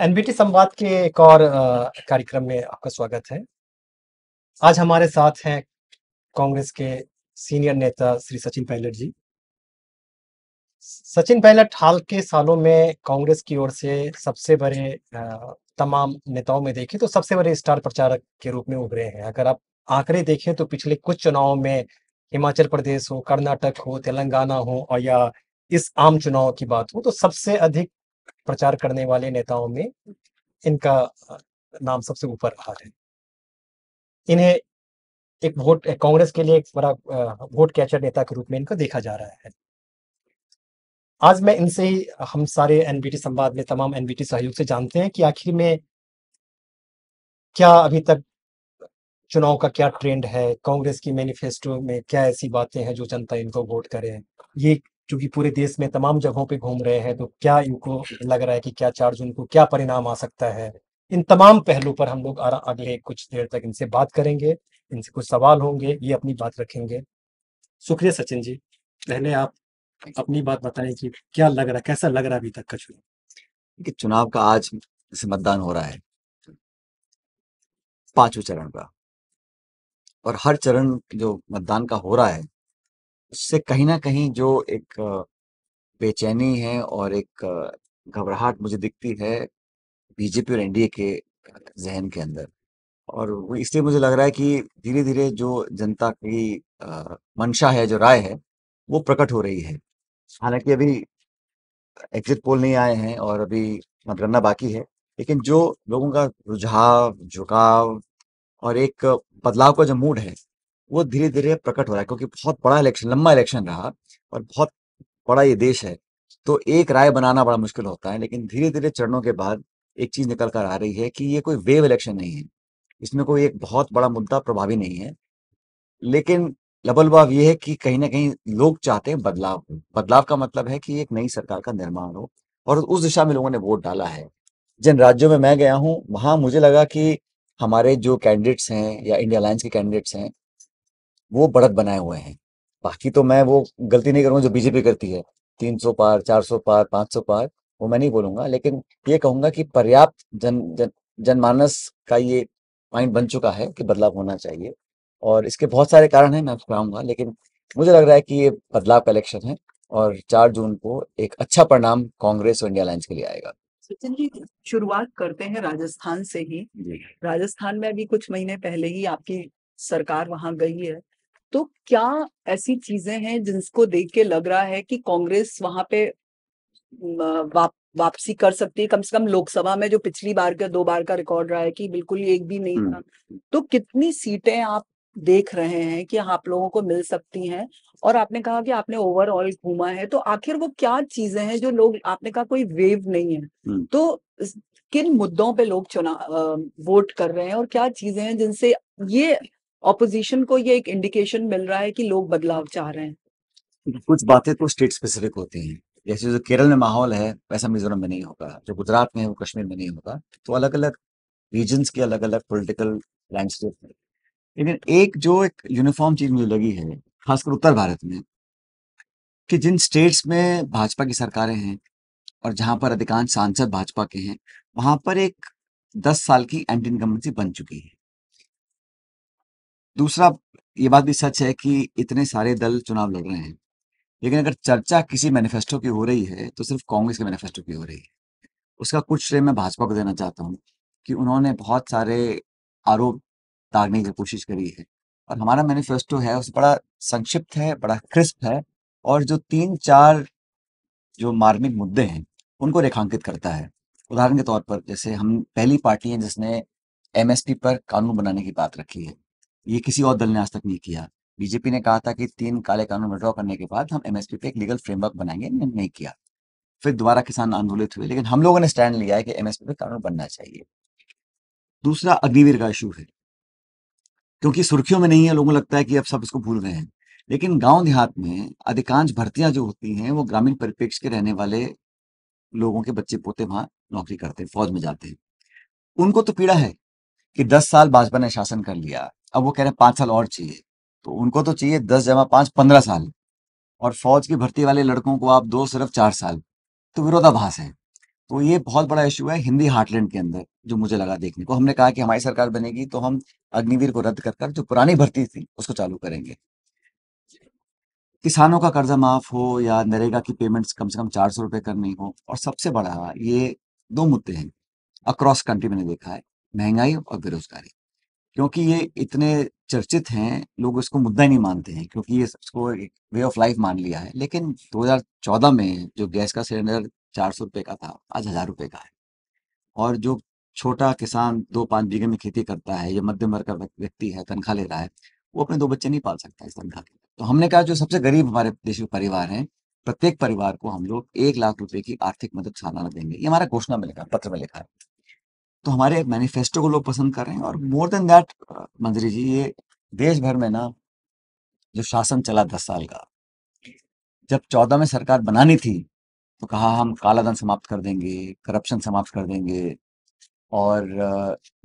NBT संवाद के एक और कार्यक्रम में आपका स्वागत है आज हमारे साथ हैं कांग्रेस के सीनियर नेता श्री सचिन पायलट जी सचिन पायलट हाल के सालों में कांग्रेस की ओर से सबसे बड़े तमाम नेताओं में देखे तो सबसे बड़े स्टार प्रचारक के रूप में उभरे हैं अगर आप आंकड़े देखें तो पिछले कुछ चुनावों में हिमाचल प्रदेश हो कर्नाटक हो तेलंगाना हो और या इस आम चुनाव की बात हो तो सबसे अधिक प्रचार करने वाले नेताओं में इनका नाम सबसे ऊपर रहा है इन्हें एक वोट कांग्रेस के लिए एक बड़ा वोट कैचर नेता के रूप में इनको देखा जा रहा है आज मैं इनसे ही हम सारे एनबीटी संवाद में तमाम एनबीटी सहयोग से जानते हैं कि आखिर में क्या अभी तक चुनाव का क्या ट्रेंड है कांग्रेस की मैनिफेस्टो में क्या ऐसी बातें हैं जो जनता इनको वोट करे ये क्योंकि पूरे देश में तमाम जगहों पे घूम रहे हैं तो क्या इनको लग रहा है कि क्या चार जून को क्या परिणाम आ सकता है इन तमाम पहलू पर हम लोग अगले कुछ देर तक इनसे बात करेंगे इनसे कुछ सवाल होंगे ये अपनी बात रखेंगे शुक्रिया सचिन जी पहले आप अपनी बात बताएं कि क्या लग रहा कैसा लग रहा अभी तक का चुनाव चुनाव का आज से मतदान हो रहा है पांचों चरण का और हर चरण जो मतदान का हो रहा है उससे कहीं ना कहीं जो एक बेचैनी है और एक घबराहट मुझे दिखती है, बीजेपी और एनडीए के ज़हन के अंदर। और वो इसलिए मुझे लग रहा है कि धीरे-धीरे जो जनता की मंशा है, जो राय है, वो प्रकट हो रही है। हालांकि अभी एग्ज़िट पोल नहीं आए हैं और अभी मतगणना बाकी है, लेकिन जो लोगों का रुझाव, झुकाव और एक बदलाव का जो मूड है वो धीरे धीरे प्रकट हो रहा है क्योंकि बहुत बड़ा इलेक्शन लंबा इलेक्शन रहा और बहुत बड़ा ये देश है तो एक राय बनाना बड़ा मुश्किल होता है लेकिन धीरे धीरे चरणों के बाद एक चीज निकल कर आ रही है कि ये कोई वेव इलेक्शन नहीं है इसमें कोई एक बहुत बड़ा मुद्दा प्रभावी नहीं है लेकिन लबलबाव ये है कि कहीं ना कहीं लोग चाहते हैं बदलाव बदलाव का मतलब है कि एक नई सरकार का निर्माण हो और उस दिशा में लोगों ने वोट डाला है जिन राज्यों में मैं गया हूँ वहां मुझे लगा कि हमारे जो कैंडिडेट्स हैं या इंडिया अलायंस के कैंडिडेट्स हैं वो बढ़त बनाए हुए हैं बाकी तो मैं वो गलती नहीं करूँगा जो बीजेपी करती है तीन सौ पार चार सौ पार पांच सौ पार वो मैं नहीं बोलूंगा लेकिन ये कहूंगा कि पर्याप्त जन जन जनमानस का ये पॉइंट बन चुका है कि बदलाव होना चाहिए और इसके बहुत सारे कारण हैं मैं आपको कहूँगा लेकिन मुझे लग रहा है कि ये बदलाव का इलेक्शन है और चार जून को एक अच्छा परिणाम कांग्रेस और इंडिया के लिए आएगा सचिन जी शुरुआत करते हैं राजस्थान से ही राजस्थान में अभी कुछ महीने पहले ही आपकी सरकार वहां गई है तो क्या ऐसी चीजें हैं जिनको देख के लग रहा है कि कांग्रेस वहां पे वाप, वापसी कर सकती है कम से कम लोकसभा में जो पिछली बार का दो बार का रिकॉर्ड रहा है कि बिल्कुल एक भी नहीं था हम्म। तो कितनी सीटें आप देख रहे हैं कि आप लोगों को मिल सकती हैं और आपने कहा कि आपने ओवरऑल घूमा है तो आखिर वो क्या चीजें हैं जो लोग आपने कहा कोई वेव नहीं है हम्म। तो किन मुद्दों पे लोग चुना वोट कर रहे हैं और क्या चीजें हैं जिनसे ये ऑपोजिशन को ये एक इंडिकेशन मिल रहा है कि लोग बदलाव चाह रहे हैं कुछ बातें तो स्टेट स्पेसिफिक होती हैं जैसे जो केरल में माहौल है वैसा मिजोरम में नहीं होगा जो गुजरात में है वो कश्मीर में नहीं होगा तो अलग अलग रीजन्स के अलग अलग पोलिटिकल लैंडस्केप है लेकिन एक जो एक यूनिफॉर्म चीज मुझे लगी है खासकर उत्तर भारत में कि जिन स्टेट्स में भाजपा की सरकारें हैं और जहां पर अधिकांश सांसद भाजपा के हैं वहां पर एक दस साल की एंटी इनकम्बेंसी बन चुकी है दूसरा ये बात भी सच है कि इतने सारे दल चुनाव लड़ रहे हैं लेकिन अगर चर्चा किसी मैनिफेस्टो की हो रही है तो सिर्फ कांग्रेस के मैनिफेस्टो की हो रही है उसका कुछ श्रेय मैं भाजपा को देना चाहता हूँ कि उन्होंने बहुत सारे आरोप दागने की कोशिश करी है और हमारा मैनिफेस्टो है उस बड़ा संक्षिप्त है बड़ा क्रिस्प है और जो तीन चार जो मार्मिक मुद्दे हैं उनको रेखांकित करता है उदाहरण के तौर पर जैसे हम पहली पार्टी हैं जिसने एमएसपी पर कानून बनाने की बात रखी है ये किसी और दल ने आज तक नहीं किया बीजेपी ने कहा था कि तीन काले कानून विड्रॉ करने के बाद हम एमएसपी पे एक लीगल फ्रेमवर्क बनाएंगे नहीं किया फिर दोबारा किसान आंदोलित हुए लेकिन हम लोगों ने स्टैंड लिया है कि एमएसपी पे कानून बनना चाहिए दूसरा अग्निवीर का इशू है क्योंकि सुर्खियों में नहीं है लोगों को लगता है कि अब सब इसको भूल गए हैं लेकिन गांव देहात में अधिकांश भर्तियां जो होती हैं वो ग्रामीण परिप्रेक्ष्य के रहने वाले लोगों के बच्चे पोते वहां नौकरी करते हैं फौज में जाते हैं उनको तो पीड़ा है कि दस साल भाजपा ने शासन कर लिया अब वो कह रहे हैं पांच साल और चाहिए तो उनको तो चाहिए दस जमा पाँच पंद्रह साल और फौज की भर्ती वाले लड़कों को आप दो सिर्फ चार साल तो विरोधाभास है तो ये बहुत बड़ा इश्यू है हिंदी हार्टलैंड के अंदर जो मुझे लगा देखने को हमने कहा कि हमारी सरकार बनेगी तो हम अग्निवीर को रद्द कर कर जो पुरानी भर्ती थी उसको चालू करेंगे किसानों का कर्जा माफ हो या नरेगा की पेमेंट्स कम से कम चार सौ रुपये करनी हो और सबसे बड़ा ये दो मुद्दे हैं अक्रॉस कंट्री मैंने देखा है महंगाई और बेरोजगारी क्योंकि ये इतने चर्चित हैं लोग इसको मुद्दा ही नहीं मानते हैं क्योंकि ये इसको एक वे ऑफ लाइफ मान लिया है लेकिन 2014 में जो गैस का सिलेंडर चार सौ रुपये का था आज हजार रुपये का है और जो छोटा किसान दो पाँच बीघे में खेती करता है या मध्यम वर्ग का व्यक्ति है तनख्वाह ले रहा है वो अपने दो बच्चे नहीं पाल सकता इस तनख्वाह के तो हमने कहा जो सबसे गरीब हमारे देश में परिवार हैं प्रत्येक परिवार को हम लोग एक लाख रुपए की आर्थिक मदद सालाना देंगे ये हमारा घोषणा में लिखा पत्र में लिखा है तो हमारे मैनिफेस्टो को लोग पसंद कर रहे हैं और मोर देन दैट मंत्री जी ये देश भर में ना जो शासन चला दस साल का जब चौदह में सरकार बनानी थी तो कहा हम कालाधन समाप्त कर देंगे करप्शन समाप्त कर देंगे और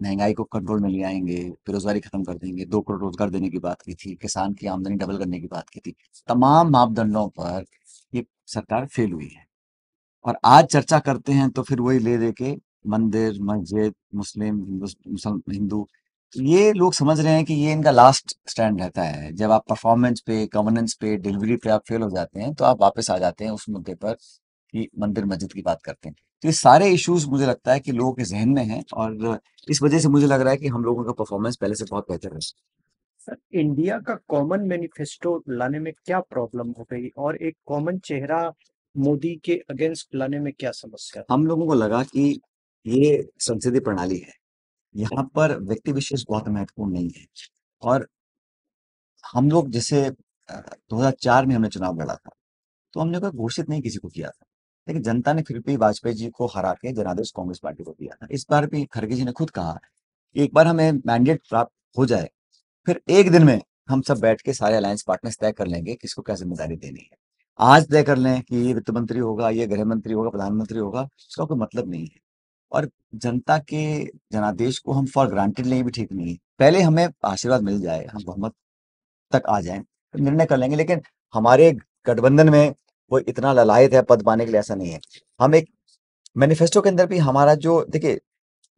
महंगाई को कंट्रोल में ले आएंगे बेरोजगारी खत्म कर देंगे दो करोड़ रोजगार देने की बात की थी किसान की आमदनी डबल करने की बात की थी तमाम मापदंडों पर ये सरकार फेल हुई है और आज चर्चा करते हैं तो फिर वही ले दे के मंदिर मस्जिद मुस्लिम हिंदू ये लोग समझ रहे हैं कि ये इनका लास्ट स्टैंड रहता है जब आप परफॉर्मेंस पे गवर्नेंस पे डिलीवरी पे आप फेल हो जाते हैं तो आप वापस आ जाते हैं उस मुद्दे पर कि मंदिर मस्जिद की बात करते हैं तो ये सारे इश्यूज मुझे लगता है कि लोगों के जहन में हैं और इस वजह से मुझे लग रहा है कि हम लोगों का परफॉर्मेंस पहले से बहुत बेहतर है सर इंडिया का कॉमन मैनिफेस्टो लाने में क्या प्रॉब्लम हो गई और एक कॉमन चेहरा मोदी के अगेंस्ट लाने में क्या समस्या हम लोगों को लगा कि ये संसदीय प्रणाली है यहाँ पर व्यक्ति विशेष बहुत महत्वपूर्ण नहीं है और हम लोग जैसे 2004 में हमने चुनाव लड़ा था तो हमने कोई घोषित नहीं किसी को किया था लेकिन जनता ने फिर भी वाजपेयी जी को हरा के जनादेश कांग्रेस पार्टी को दिया था इस बार भी खड़गे जी ने खुद कहा कि एक बार हमें मैंडेट प्राप्त हो जाए फिर एक दिन में हम सब बैठ के सारे अलायंस पार्टनर्स तय कर लेंगे किसको क्या जिम्मेदारी देनी है आज तय कर लें कि ये वित्त मंत्री होगा ये गृह मंत्री होगा प्रधानमंत्री होगा उसका कोई मतलब नहीं है और जनता के जनादेश को हम फॉर ग्रांटेड लेंगे भी ठीक नहीं है पहले हमें आशीर्वाद मिल जाए हम बहुमत तक आ जाए तो निर्णय कर लेंगे लेकिन हमारे गठबंधन में वो इतना ललायत है पद पाने के लिए ऐसा नहीं है हम एक मैनिफेस्टो के अंदर भी हमारा जो देखिए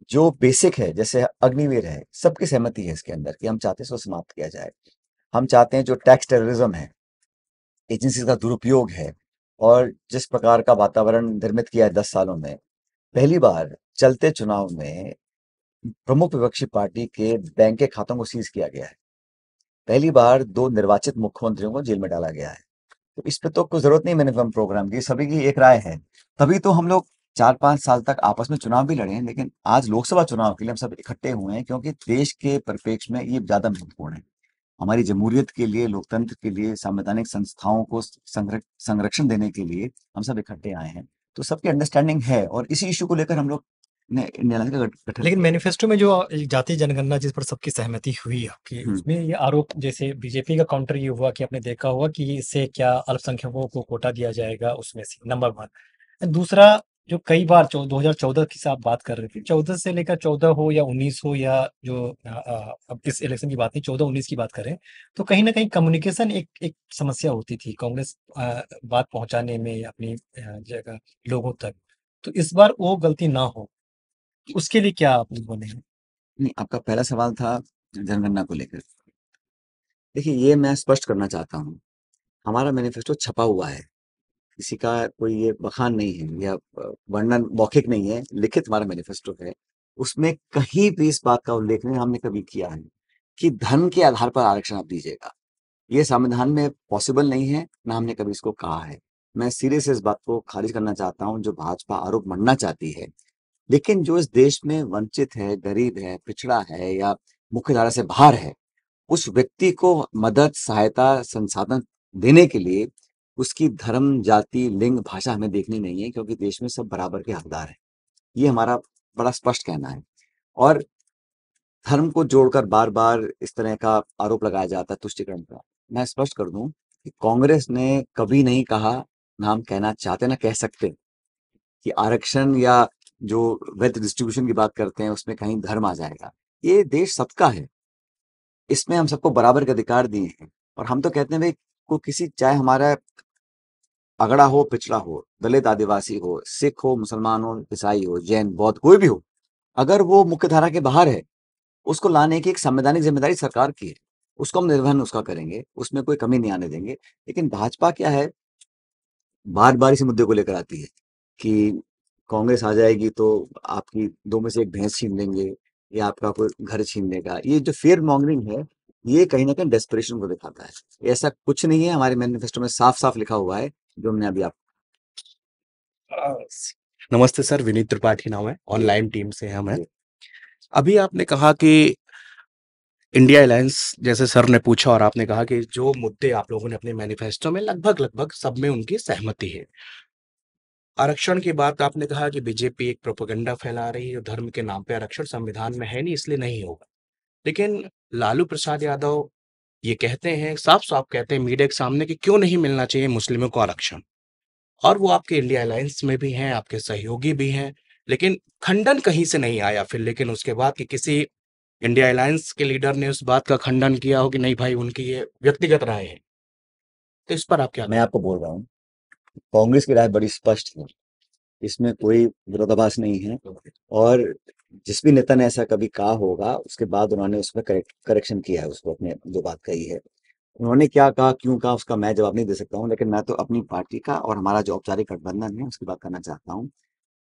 जो बेसिक है जैसे अग्निवीर है सबकी सहमति है इसके अंदर कि हम चाहते हैं इसको समाप्त किया जाए हम चाहते हैं जो टैक्स टेररिज्म है एजेंसी का दुरुपयोग है और जिस प्रकार का वातावरण निर्मित किया है दस सालों में पहली बार चलते चुनाव में प्रमुख विपक्षी पार्टी के बैंक के खातों को सीज किया गया है पहली बार दो निर्वाचित मुख्यमंत्रियों को जेल में डाला गया है तो इस पे तो कोई जरूरत नहीं कम प्रोग्राम की सभी की एक राय है तभी तो हम लोग चार पांच साल तक आपस में चुनाव भी लड़े हैं लेकिन आज लोकसभा चुनाव के लिए हम सब इकट्ठे हुए हैं क्योंकि देश के परिप्रेक्ष्य में ये ज्यादा महत्वपूर्ण है हमारी जमहूरियत के लिए लोकतंत्र के लिए संवैधानिक संस्थाओं को संरक्षण देने के लिए हम सब इकट्ठे आए हैं तो सबकी अंडरस्टैंडिंग है और इसी इशू को लेकर हम लोग लेकिन मैनिफेस्टो में जो जातीय जनगणना जिस पर सबकी सहमति हुई आपकी हम्म। उसमें ये आरोप जैसे बीजेपी का काउंटर ये हुआ कि आपने देखा होगा कि इससे क्या अल्पसंख्यकों को कोटा दिया जाएगा उसमें से नंबर वन दूसरा जो कई बार दो हजार चौदह की आप बात कर रहे थे चौदह से लेकर चौदह हो या उन्नीस हो या जो अब इस इलेक्शन की बात नहीं चौदह उन्नीस की बात करें तो कहीं ना कहीं कम्युनिकेशन एक एक समस्या होती थी कांग्रेस बात पहुंचाने में अपनी जगह लोगों तक तो इस बार वो गलती ना हो तो उसके लिए क्या आप बोले नहीं आपका पहला सवाल था जनगणना को लेकर देखिए ये मैं स्पष्ट करना चाहता हूँ हमारा मैनिफेस्टो छपा हुआ है किसी का कोई ये बखान नहीं है या वर्णन मौखिक नहीं है लिखित हमारा मैनिफेस्टो है उसमें कहीं भी इस बात का उल्लेख नहीं हमने कभी किया है कि धन के आधार पर आरक्षण आप दीजिएगा ये संविधान में पॉसिबल नहीं है ना हमने कभी इसको कहा है मैं से इस बात को खारिज करना चाहता हूँ जो भाजपा आरोप मनना चाहती है लेकिन जो इस देश में वंचित है गरीब है पिछड़ा है या मुख्यधारा से बाहर है उस व्यक्ति को मदद सहायता संसाधन देने के लिए उसकी धर्म जाति लिंग भाषा हमें देखनी नहीं है क्योंकि देश में सब बराबर के हकदार हैं ये हमारा बड़ा स्पष्ट कहना है और धर्म को जोड़कर बार बार इस तरह का आरोप लगाया जाता है तुष्टिकरण का मैं स्पष्ट कर दूं कि कांग्रेस ने कभी नहीं कहा ना हम कहना चाहते ना कह सकते कि आरक्षण या जो वेल्थ डिस्ट्रीब्यूशन की बात करते हैं उसमें कहीं धर्म आ जाएगा ये देश सबका है इसमें हम सबको बराबर के अधिकार दिए हैं और हम तो कहते हैं भाई को किसी चाहे हमारा अगड़ा हो पिछड़ा हो दलित आदिवासी हो सिख हो मुसलमान हो ईसाई हो जैन बौद्ध कोई भी हो अगर वो मुख्य धारा के बाहर है उसको लाने की एक संवैधानिक जिम्मेदारी सरकार की है उसको हम निर्वहन उसका करेंगे उसमें कोई कमी नहीं आने देंगे लेकिन भाजपा क्या है बार बार इसी मुद्दे को लेकर आती है कि कांग्रेस आ जाएगी तो आपकी दो में से एक भैंस छीन लेंगे या आपका कोई घर छीनने का ये जो फेयर मॉन्गरिंग है ये कहीं ना कहीं डेस्परेशन को दिखाता है ऐसा कुछ नहीं है हमारे मैनिफेस्टो में साफ साफ लिखा हुआ है जो हमने अभी आपको नमस्ते सर विनीत त्रिपाठी नाम है ऑनलाइन टीम से हम हैं अभी आपने कहा कि इंडिया अलायंस जैसे सर ने पूछा और आपने कहा कि जो मुद्दे आप लोगों ने अपने मैनिफेस्टो में लगभग लगभग सब में उनकी सहमति है आरक्षण की बात आपने कहा कि बीजेपी एक प्रोपोगंडा फैला रही है धर्म के नाम पे आरक्षण संविधान में है नहीं इसलिए नहीं होगा लेकिन लालू प्रसाद यादव ये कहते हैं साफ साफ कहते हैं मीडिया के सामने कि क्यों नहीं मिलना चाहिए मुस्लिमों को आरक्षण और वो आपके इंडिया अलायंस में भी हैं आपके सहयोगी भी हैं लेकिन खंडन कहीं से नहीं आया फिर लेकिन उसके बाद कि किसी इंडिया अलायंस के लीडर ने उस बात का खंडन किया हो कि नहीं भाई उनकी ये व्यक्तिगत राय है तो इस पर आप क्या मैं आपको बोल रहा हूँ कांग्रेस की राय बड़ी स्पष्ट है इसमें कोई विरोधाभास नहीं है और जिस भी नेता ने ऐसा कभी कहा होगा उसके बाद उन्होंने उसमें करेक्ट करेक्शन किया है उसको अपने जो बात कही है उन्होंने क्या कहा क्यों कहा उसका मैं जवाब नहीं दे सकता हूँ लेकिन मैं तो अपनी पार्टी का और हमारा जो औपचारिक गठबंधन है उसकी बात करना चाहता हूँ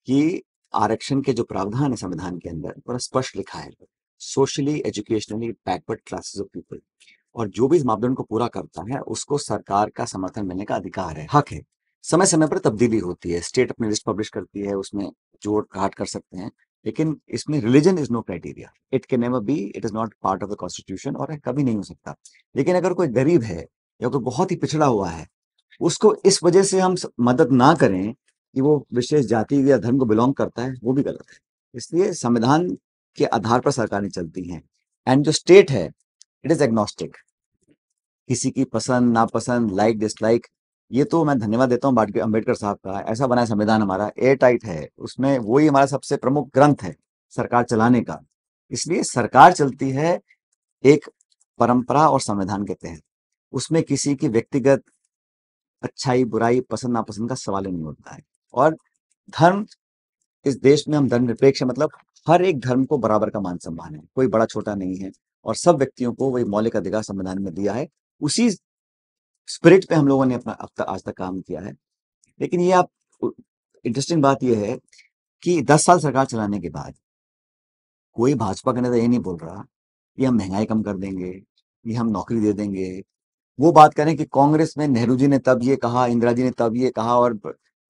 कि आरक्षण के जो प्रावधान है संविधान के अंदर बड़ा स्पष्ट लिखा है socially educationally backward classes of people और जो भी इस मापदंड को पूरा करता है उसको सरकार का समर्थन मिलने का अधिकार है हक है समय समय पर तब्दीली होती है स्टेट अपनी लिस्ट पब्लिश करती है उसमें जोड़ घाट कर सकते हैं लेकिन इसमें religion is no criteria it can never be it is not part of the constitution और कभी नहीं हो सकता लेकिन अगर कोई गरीब है या कोई बहुत ही पिछड़ा हुआ है उसको इस वजह से हम मदद ना करें कि वो विशेष जाति या धर्म को बिलोंग करता है वो भी गलत है इसलिए संविधान के आधार पर सरकारें चलती हैं एंड जो स्टेट है इट इज एग्नोस्टिक किसी की पसंद नापसंद लाइक डिसलाइक ये तो मैं धन्यवाद देता हूँ अम्बेडकर साहब का ऐसा बना संविधान हमारा एयर टाइट है उसमें वो हमारा सबसे प्रमुख ग्रंथ है सरकार चलाने का इसलिए सरकार चलती है एक परंपरा और संविधान के तहत उसमें किसी की व्यक्तिगत अच्छाई बुराई पसंद नापसंद का सवाल ही नहीं होता है और धर्म इस देश में हम धर्म निरपेक्ष मतलब हर एक धर्म को बराबर का मान सम्मान है कोई बड़ा छोटा नहीं है और सब व्यक्तियों को वही मौलिक अधिकार संविधान में दिया है उसी स्पिरिट पे हम लोगों ने अपना अब तक आज तक काम किया है लेकिन ये आप इंटरेस्टिंग बात यह है कि दस साल सरकार चलाने के बाद कोई भाजपा का नेता ये नहीं बोल रहा कि हम महंगाई कम कर देंगे कि हम नौकरी दे देंगे वो बात करें कि कांग्रेस में नेहरू जी ने तब ये कहा इंदिरा जी ने तब ये कहा और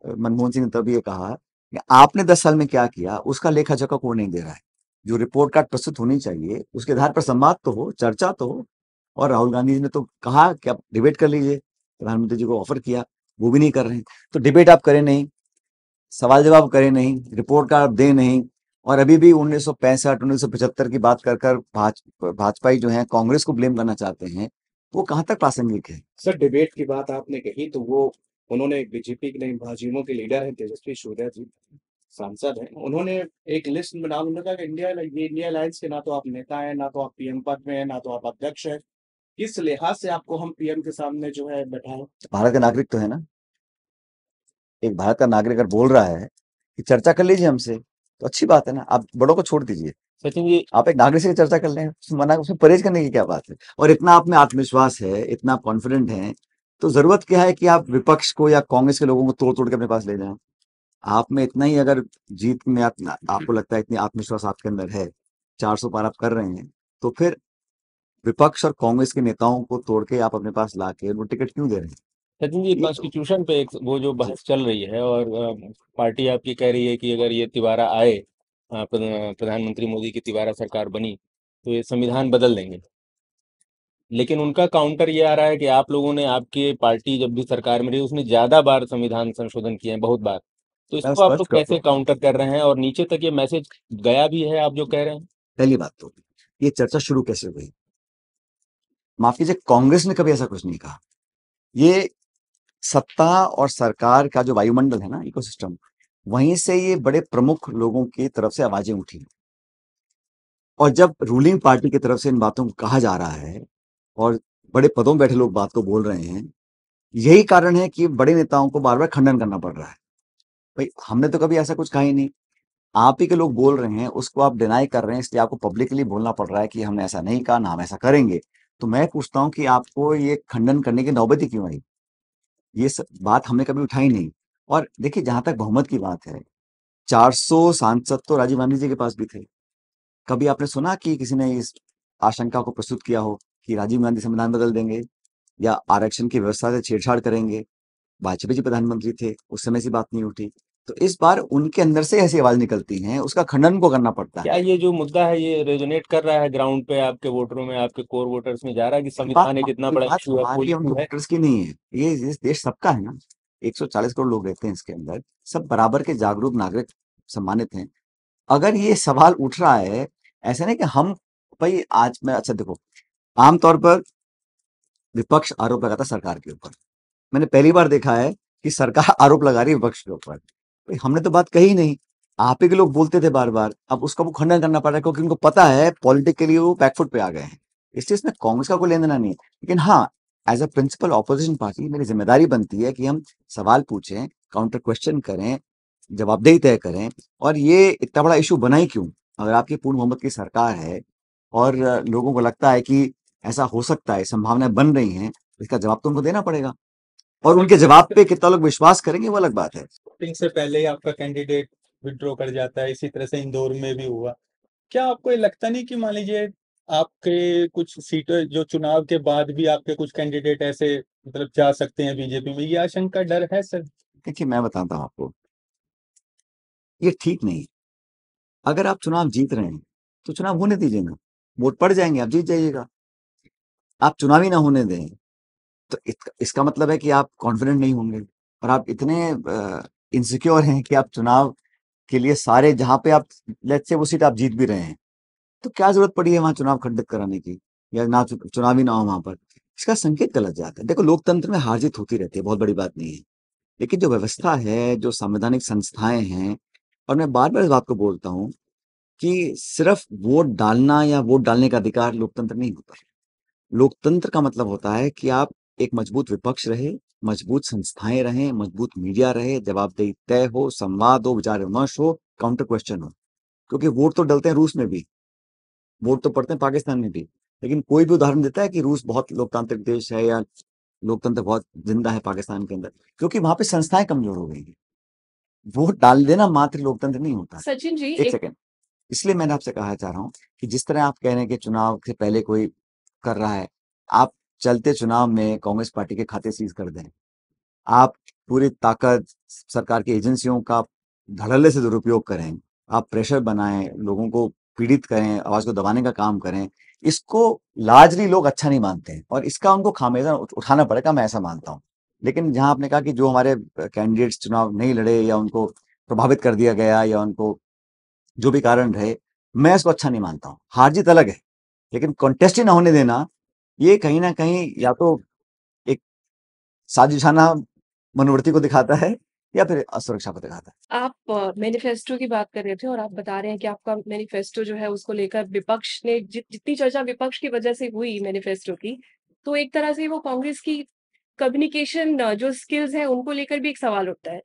मनमोहन सिंह ने तब ये कहा कि आपने दस साल में क्या किया उसका लेखा जोखा कोई नहीं दे रहा है जो रिपोर्ट कार्ड प्रस्तुत होनी चाहिए उसके आधार पर संवाद तो हो चर्चा तो हो और राहुल गांधी जी ने तो कहा कि आप डिबेट कर लीजिए प्रधानमंत्री जी को ऑफर किया वो भी नहीं कर रहे हैं तो डिबेट आप करें नहीं सवाल जवाब करें नहीं रिपोर्ट कार्ड दें नहीं और अभी भी उन्नीस सौ पैंसठ उन्नीस सौ पचहत्तर की बात कर कर भाजपा जो है कांग्रेस को ब्लेम करना चाहते हैं वो कहाँ तक प्रासंगिक है सर डिबेट की बात आपने कही तो वो उन्होंने बीजेपी के नहीं भाजयुमों के लीडर हैं तेजस्वी सूर्या जी सांसद हैं उन्होंने एक लिस्ट में नाम उन्होंने कहा कि इंडिया ये इंडिया अलायंस के ना तो आप नेता हैं ना तो आप पीएम पद में हैं ना तो आप अध्यक्ष हैं किस लिहाज से आपको हम पीएम के सामने जो है बैठा भारत का नागरिक तो है ना एक भारत का नागरिक अगर बोल रहा है कि चर्चा कर लीजिए हमसे तो अच्छी बात है ना आप बड़ों को छोड़ दीजिए सचिन जी आप एक नागरिक से चर्चा कर लें उसमें परहेज करने की क्या बात है और इतना आप में आत्मविश्वास है इतना कॉन्फिडेंट है तो जरूरत क्या है कि आप विपक्ष को या कांग्रेस के लोगों को तोड़ तोड़ के अपने पास ले जाए आप में इतना ही अगर जीत में आपको लगता है इतनी आत्मविश्वास आपके अंदर है चार सौ पार आप कर रहे हैं तो फिर विपक्ष और कांग्रेस के नेताओं को तोड़ के आप अपने पास ला के वो टिकट क्यों दे रहे हैं सचिन जी कॉन्स्टिट्यूशन तो पे एक वो जो बहस चल रही है और पार्टी आपकी कह रही है कि अगर ये तिवारा आए प्रधानमंत्री मोदी की तिवारा सरकार बनी तो ये संविधान बदल देंगे लेकिन उनका काउंटर ये आ रहा है कि आप लोगों ने आपकी पार्टी जब भी सरकार में रही उसने ज्यादा बार संविधान संशोधन किए हैं बहुत बार तो इसको आप लोग कैसे काउंटर कर रहे हैं और नीचे तक ये मैसेज गया भी है आप जो कह रहे हैं पहली बात तो ये चर्चा शुरू कैसे हुई माफ कीजिए कांग्रेस ने कभी ऐसा कुछ नहीं कहा ये सत्ता और सरकार का जो वायुमंडल है ना इकोसिस्टम वहीं से ये बड़े प्रमुख लोगों की तरफ से आवाजें उठी और जब रूलिंग पार्टी की तरफ से इन बातों को कहा जा रहा है और बड़े पदों में बैठे लोग बात को बोल रहे हैं यही कारण है कि बड़े नेताओं को बार बार खंडन करना पड़ रहा है भाई हमने तो कभी ऐसा कुछ कहा ही नहीं आप ही के लोग बोल रहे हैं उसको आप डिनाई कर रहे हैं इसलिए आपको पब्लिकली बोलना पड़ रहा है कि हमने ऐसा नहीं कहा ना हम ऐसा करेंगे तो मैं पूछता हूं कि आपको ये खंडन करने की नौबत ही क्यों आई? ये स बात हमने कभी उठाई नहीं और देखिए जहां तक बहुमत की बात है, 400 सांसद तो राजीव गांधी जी के पास भी थे। कभी आपने सुना कि किसी ने इस आशंका को प्रस्तुत किया हो कि राजीव गांधी संविधान बदल देंगे या आरक्षण की व्यवस्था से छेड़छाड़ करेंगे? वाजपेयी जी प्रधानमंत्री थे, उस समय से बात नहीं उठी। तो इस बार उनके अंदर से ऐसी आवाज निकलती है उसका खंडन को करना पड़ता है क्या ये जो मुद्दा है ये रेजोनेट कर रहा है ग्राउंड पे आपके वोटरों में आपके कोर वोटर्स में जा रहा है कि संविधान एक तो इतना बड़ा इशू है वोटर्स तो की नहीं है ये इस देश सबका है ना 140 करोड़ लोग रहते हैं इसके अंदर सब बराबर के जागरूक नागरिक सम्मानित हैं अगर ये सवाल उठ रहा है ऐसा नहीं कि हम भाई आज मैं अच्छा देखो आमतौर पर विपक्ष आरोप लगाता सरकार के ऊपर मैंने पहली बार देखा है कि सरकार आरोप लगा रही है विपक्ष के ऊपर हमने तो बात कही नहीं आप ही के लोग बोलते थे बार बार अब उसका वो खंडन करना पड़ रहा है क्योंकि उनको पता है पॉलिटिकली वो बैकफुट पे आ गए हैं इसलिए इसमें कांग्रेस का कोई लेन देना नहीं है लेकिन हाँ as a principal opposition party मेरी जिम्मेदारी बनती है कि हम सवाल पूछें काउंटर क्वेश्चन करें जवाबदेही तय करें और ये इतना बड़ा इशू बना ही क्यों अगर आपकी पूर्ण मोहम्मद की सरकार है और लोगों को लगता है कि ऐसा हो सकता है संभावनाएं बन रही हैं इसका जवाब तो उनको देना पड़ेगा और उनके जवाब पे कितना लोग विश्वास करेंगे वो अलग बात है से पहले ही आपका कैंडिडेट विड्रॉ कर जाता है इसी तरह से इंदौर में भी हुआ क्या आपको ये लगता नहीं कि मान लीजिए आपके कुछ सीटों जो चुनाव के बाद भी आपके कुछ कैंडिडेट ऐसे मतलब जा सकते हैं बीजेपी में ये आशंका डर है सर देखिए मैं बताता हूँ आपको ये ठीक नहीं अगर आप चुनाव जीत रहे हैं तो चुनाव होने दीजिए ना वोट पड़ जाएंगे आप जीत जाइएगा आप चुनावी ना होने दें तो इसका मतलब है कि आप कॉन्फिडेंट नहीं होंगे और आप इतने इनसिक्योर हैं कि आप चुनाव के लिए सारे जहां पे आप लेट से वो सीट आप जीत भी रहे हैं तो क्या जरूरत पड़ी है वहां चुनाव खंडित कराने की या ना चुनावी ना हो वहां पर इसका संकेत गलत जाता है देखो लोकतंत्र में हार जीत होती रहती है बहुत बड़ी बात नहीं है लेकिन जो व्यवस्था है जो संवैधानिक संस्थाएं हैं और मैं बार बार इस बात को बोलता हूँ कि सिर्फ वोट डालना या वोट डालने का अधिकार लोकतंत्र नहीं होता लोकतंत्र का मतलब होता है कि आप एक मजबूत विपक्ष रहे मजबूत संस्थाएं रहे मजबूत मीडिया रहे जवाबदेही तय हो संवाद हो विचार विमर्श हो काउंटर क्वेश्चन हो क्योंकि वोट तो डलते हैं रूस में भी वोट तो पड़ते हैं पाकिस्तान में भी लेकिन कोई भी उदाहरण देता है कि रूस बहुत लोकतांत्रिक देश है या लोकतंत्र बहुत जिंदा है पाकिस्तान के अंदर क्योंकि वहां पे संस्थाएं कमजोर हो गई है वोट डाल देना मात्र लोकतंत्र नहीं होता सचिन जी एक, एक... सेकेंड इसलिए मैंने आपसे कहा चाह रहा हूँ कि जिस तरह आप कह रहे हैं कि चुनाव से पहले कोई कर रहा है आप चलते चुनाव में कांग्रेस पार्टी के खाते सीज कर दें आप पूरी ताकत सरकार की एजेंसियों का धड़ल्ले से दुरुपयोग करें आप प्रेशर बनाएं लोगों को पीड़ित करें आवाज को दबाने का काम करें इसको लार्जली लोग अच्छा नहीं मानते हैं और इसका उनको खामेजा उठाना पड़ेगा मैं ऐसा मानता हूँ लेकिन जहां आपने कहा कि जो हमारे कैंडिडेट्स चुनाव नहीं लड़े या उनको प्रभावित कर दिया गया या उनको जो भी कारण रहे मैं इसको अच्छा नहीं मानता हूँ हार जीत अलग है लेकिन कॉन्टेस्ट ही ना होने देना ये कहीं ना कहीं या तो एक साजिशाना मनोवृत्ति को दिखाता है या फिर असुरक्षा को दिखाता है आप मैनिफेस्टो की बात कर रहे थे और आप बता रहे हैं कि आपका मैनिफेस्टो जो है उसको लेकर विपक्ष ने जि, जितनी चर्चा विपक्ष की वजह से हुई मैनिफेस्टो की तो एक तरह से वो कांग्रेस की कम्युनिकेशन जो स्किल्स है उनको लेकर भी एक सवाल उठता है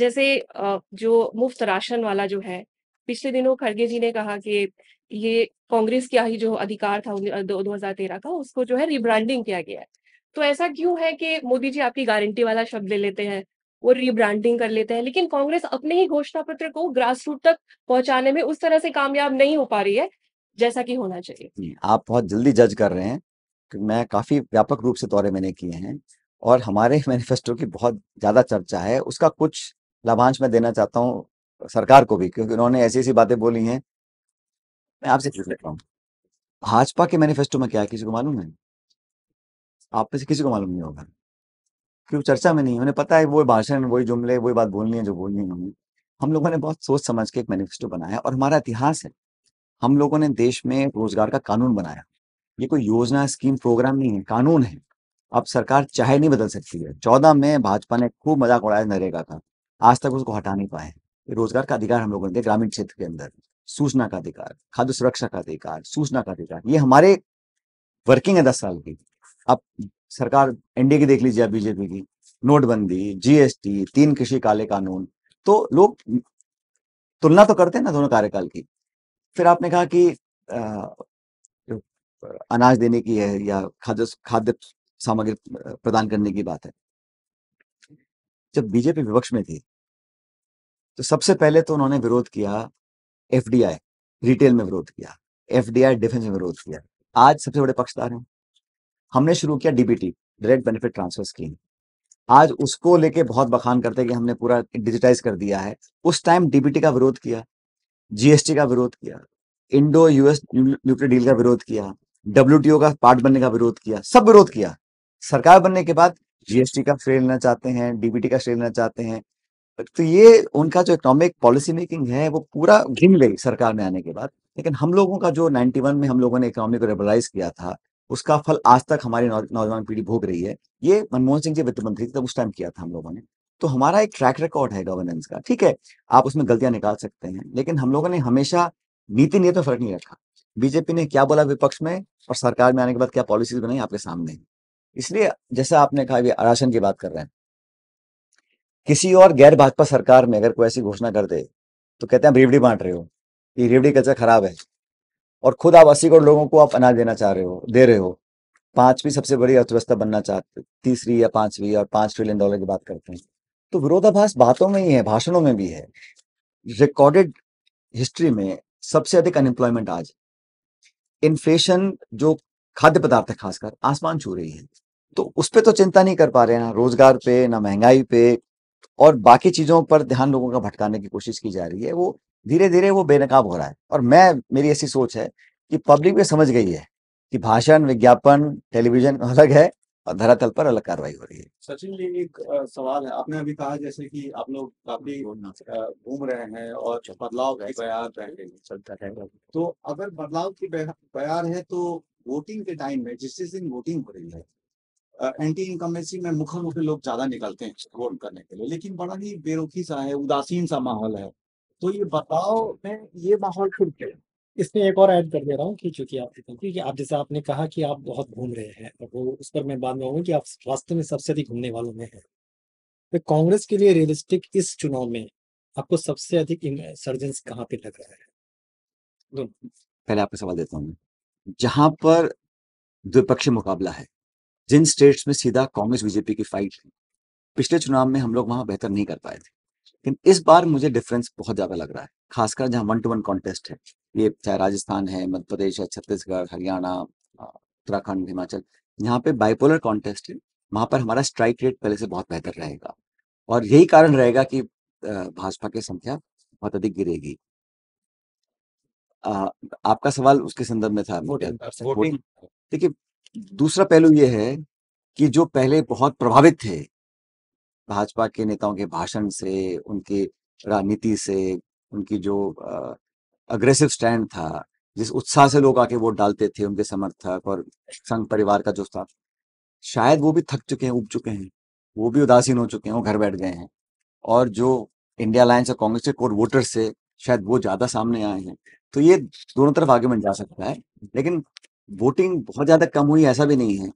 जैसे जो मुफ्त राशन वाला जो है पिछले दिनों खड़गे जी ने कहा कि ये कांग्रेस का ही जो अधिकार था दो हजार तेरह का उसको जो है रिब्रांडिंग किया गया है तो ऐसा क्यों है कि मोदी जी आपकी गारंटी वाला शब्द ले लेते हैं वो रिब्रांडिंग कर लेते हैं लेकिन कांग्रेस अपने ही घोषणा पत्र को ग्रास रूट तक पहुंचाने में उस तरह से कामयाब नहीं हो पा रही है जैसा कि होना चाहिए आप बहुत जल्दी जज कर रहे हैं मैं काफी व्यापक रूप से दौरे मैंने किए हैं और हमारे मैनिफेस्टो की बहुत ज्यादा चर्चा है उसका कुछ लाभांश मैं देना चाहता हूँ सरकार को भी क्योंकि उन्होंने ऐसी ऐसी बातें बोली हैं मैं आपसे पूछ लेता हूँ भाजपा के मैनिफेस्टो में क्या है किसी को मालूम है आप में से किसी को मालूम नहीं होगा क्योंकि चर्चा में नहीं उन्हें पता है वो भाषण वही जुमले वही बात बोलनी है जो बोलनी है हम लोगों ने बहुत सोच समझ के एक मैनिफेस्टो बनाया और हमारा इतिहास है हम लोगों ने देश में रोजगार का कानून बनाया ये कोई योजना स्कीम प्रोग्राम नहीं है कानून है अब सरकार चाहे नहीं बदल सकती है चौदह में भाजपा ने खूब मजाक उड़ाया नरेगा का आज तक उसको हटा नहीं पाए रोजगार का अधिकार हम लोगों के ग्रामीण क्षेत्र के अंदर सूचना का अधिकार खाद्य सुरक्षा का अधिकार सूचना का अधिकार ये हमारे वर्किंग है दस साल की आप सरकार एनडीए की देख लीजिए आप बीजेपी की नोटबंदी जीएसटी तीन कृषि काले कानून तो लोग तुलना तो करते हैं ना दोनों कार्यकाल की फिर आपने कहा कि आ, अनाज देने की है या खाद्य खाद्य सामग्री प्रदान करने की बात है जब बीजेपी विपक्ष में थी तो सबसे पहले तो उन्होंने विरोध किया एफ रिटेल में विरोध किया एफडीआई डिफेंस में विरोध किया आज सबसे बड़े पक्षदार हैं हमने शुरू किया DBT direct benefit transfer scheme आज उसको लेके बहुत बखान करते कि हमने पूरा डिजिटाइज कर दिया है उस टाइम डीबीटी का विरोध किया जीएसटी का विरोध किया इंडो यूएस न्यूक्लियर डील का विरोध किया डब्ल्यू का पार्ट बनने का विरोध किया सब विरोध किया सरकार बनने के बाद जीएसटी का श्रेय लेना चाहते हैं डीबीटी का श्रेय लेना चाहते हैं तो ये उनका जो इकोनॉमिक पॉलिसी मेकिंग है वो पूरा घिन गई सरकार में आने के बाद लेकिन हम लोगों का जो 91 में हम लोगों ने इकोनॉमी को रेबलाइज किया था उसका फल आज तक हमारी नौजवान पीढ़ी भोग रही है ये मनमोहन सिंह जी वित्त मंत्री थे तब उस टाइम किया था हम लोगों ने तो हमारा एक ट्रैक रिकॉर्ड है गवर्नेंस का ठीक है आप उसमें गलतियां निकाल सकते हैं लेकिन हम लोगों ने हमेशा नीति नीति में फर्क नहीं रखा बीजेपी ने क्या बोला विपक्ष में और सरकार में आने के बाद क्या पॉलिसीज बनाई आपके सामने इसलिए जैसा आपने कहा राशन की बात कर रहे हैं किसी और गैर भाजपा सरकार में अगर कोई ऐसी घोषणा कर दे तो कहते हैं आप रेवड़ी बांट रहे हो ये रेवड़ी कल्चर खराब है और खुद आप अस्सी करोड़ लोगों को आप अनाज देना चाह रहे हो दे रहे हो पांचवी सबसे बड़ी अर्थव्यवस्था बनना चाहते तीसरी या पांचवी और पांच ट्रिलियन डॉलर की बात करते हैं तो विरोधाभास बातों में ही है भाषणों में भी है रिकॉर्डेड हिस्ट्री में सबसे अधिक अनएम्प्लॉयमेंट आज इन्फ्लेशन जो खाद्य पदार्थ है खासकर आसमान छू रही है तो उस पर तो चिंता नहीं कर पा रहे हैं ना रोजगार पे ना महंगाई पे और बाकी चीज़ों पर ध्यान लोगों का भटकाने की कोशिश की जा रही है वो धीरे धीरे वो बेनकाब हो रहा है और मैं मेरी ऐसी सोच है कि पब्लिक भी समझ गई है कि भाषण विज्ञापन टेलीविजन अलग है और धरातल पर अलग कार्रवाई हो रही है सचिन जी एक सवाल है आपने अभी कहा जैसे कि आप लोग काफी हाँ, घूम रहे हैं और अच्छा। बदलाव की बयार रहे तो अगर बदलाव की बयार है तो वोटिंग के टाइम में जिस जिस दिन वोटिंग हो रही है एंटी इनकम्बेंसी में मुखर मुखर लोग ज्यादा निकलते हैं वोट करने के लिए लेकिन बड़ा ही बेरोखी सा है उदासीन सा माहौल है तो ये बताओ मैं ये माहौल फिर क्या इसमें एक और ऐड कर दे रहा हूँ कि चूंकि आप क्योंकि आप जैसे आपने कहा कि आप बहुत घूम रहे हैं और तो वो उस पर मैं बात में कि आप रास्ते में सबसे अधिक घूमने वालों में है तो कांग्रेस के लिए रियलिस्टिक इस चुनाव में आपको सबसे अधिक सर्जेंस कहाँ पे लग रहा है पहले आपको सवाल देता हूँ जहां पर द्विपक्षीय मुकाबला है जिन स्टेट्स में सीधा कांग्रेस बीजेपी की फाइट थी पिछले चुनाव में हम लोग वहां बेहतर नहीं कर पाए थे लेकिन इस बार मुझे डिफरेंस बहुत ज्यादा लग रहा है खासकर जहाँ वन टू वन कॉन्टेस्ट है ये चाहे राजस्थान है मध्य प्रदेश है छत्तीसगढ़ हरियाणा उत्तराखंड हिमाचल यहाँ पे बाइपोलर कॉन्टेस्ट है वहां पर हमारा स्ट्राइक रेट पहले से बहुत बेहतर रहेगा और यही कारण रहेगा कि भाजपा की संख्या बहुत अधिक गिरेगी आपका सवाल उसके संदर्भ में था वोटिंग देखिए दूसरा पहलू ये है कि जो पहले बहुत प्रभावित थे भाजपा के नेताओं के भाषण से उनकी राजनीति से उनकी जो अग्रेसिव स्टैंड था जिस उत्साह से लोग आके वोट डालते थे उनके समर्थक और संघ परिवार का जो था शायद वो भी थक चुके हैं उब चुके हैं वो भी उदासीन हो चुके हैं वो घर बैठ गए हैं और जो इंडिया अलायंस और कांग्रेस के कोर वोटर्स से शायद वो ज्यादा सामने आए हैं तो ये दोनों तरफ आगे बन जा सकता है लेकिन वोटिंग बहुत ज्यादा कम हुई ऐसा भी नहीं है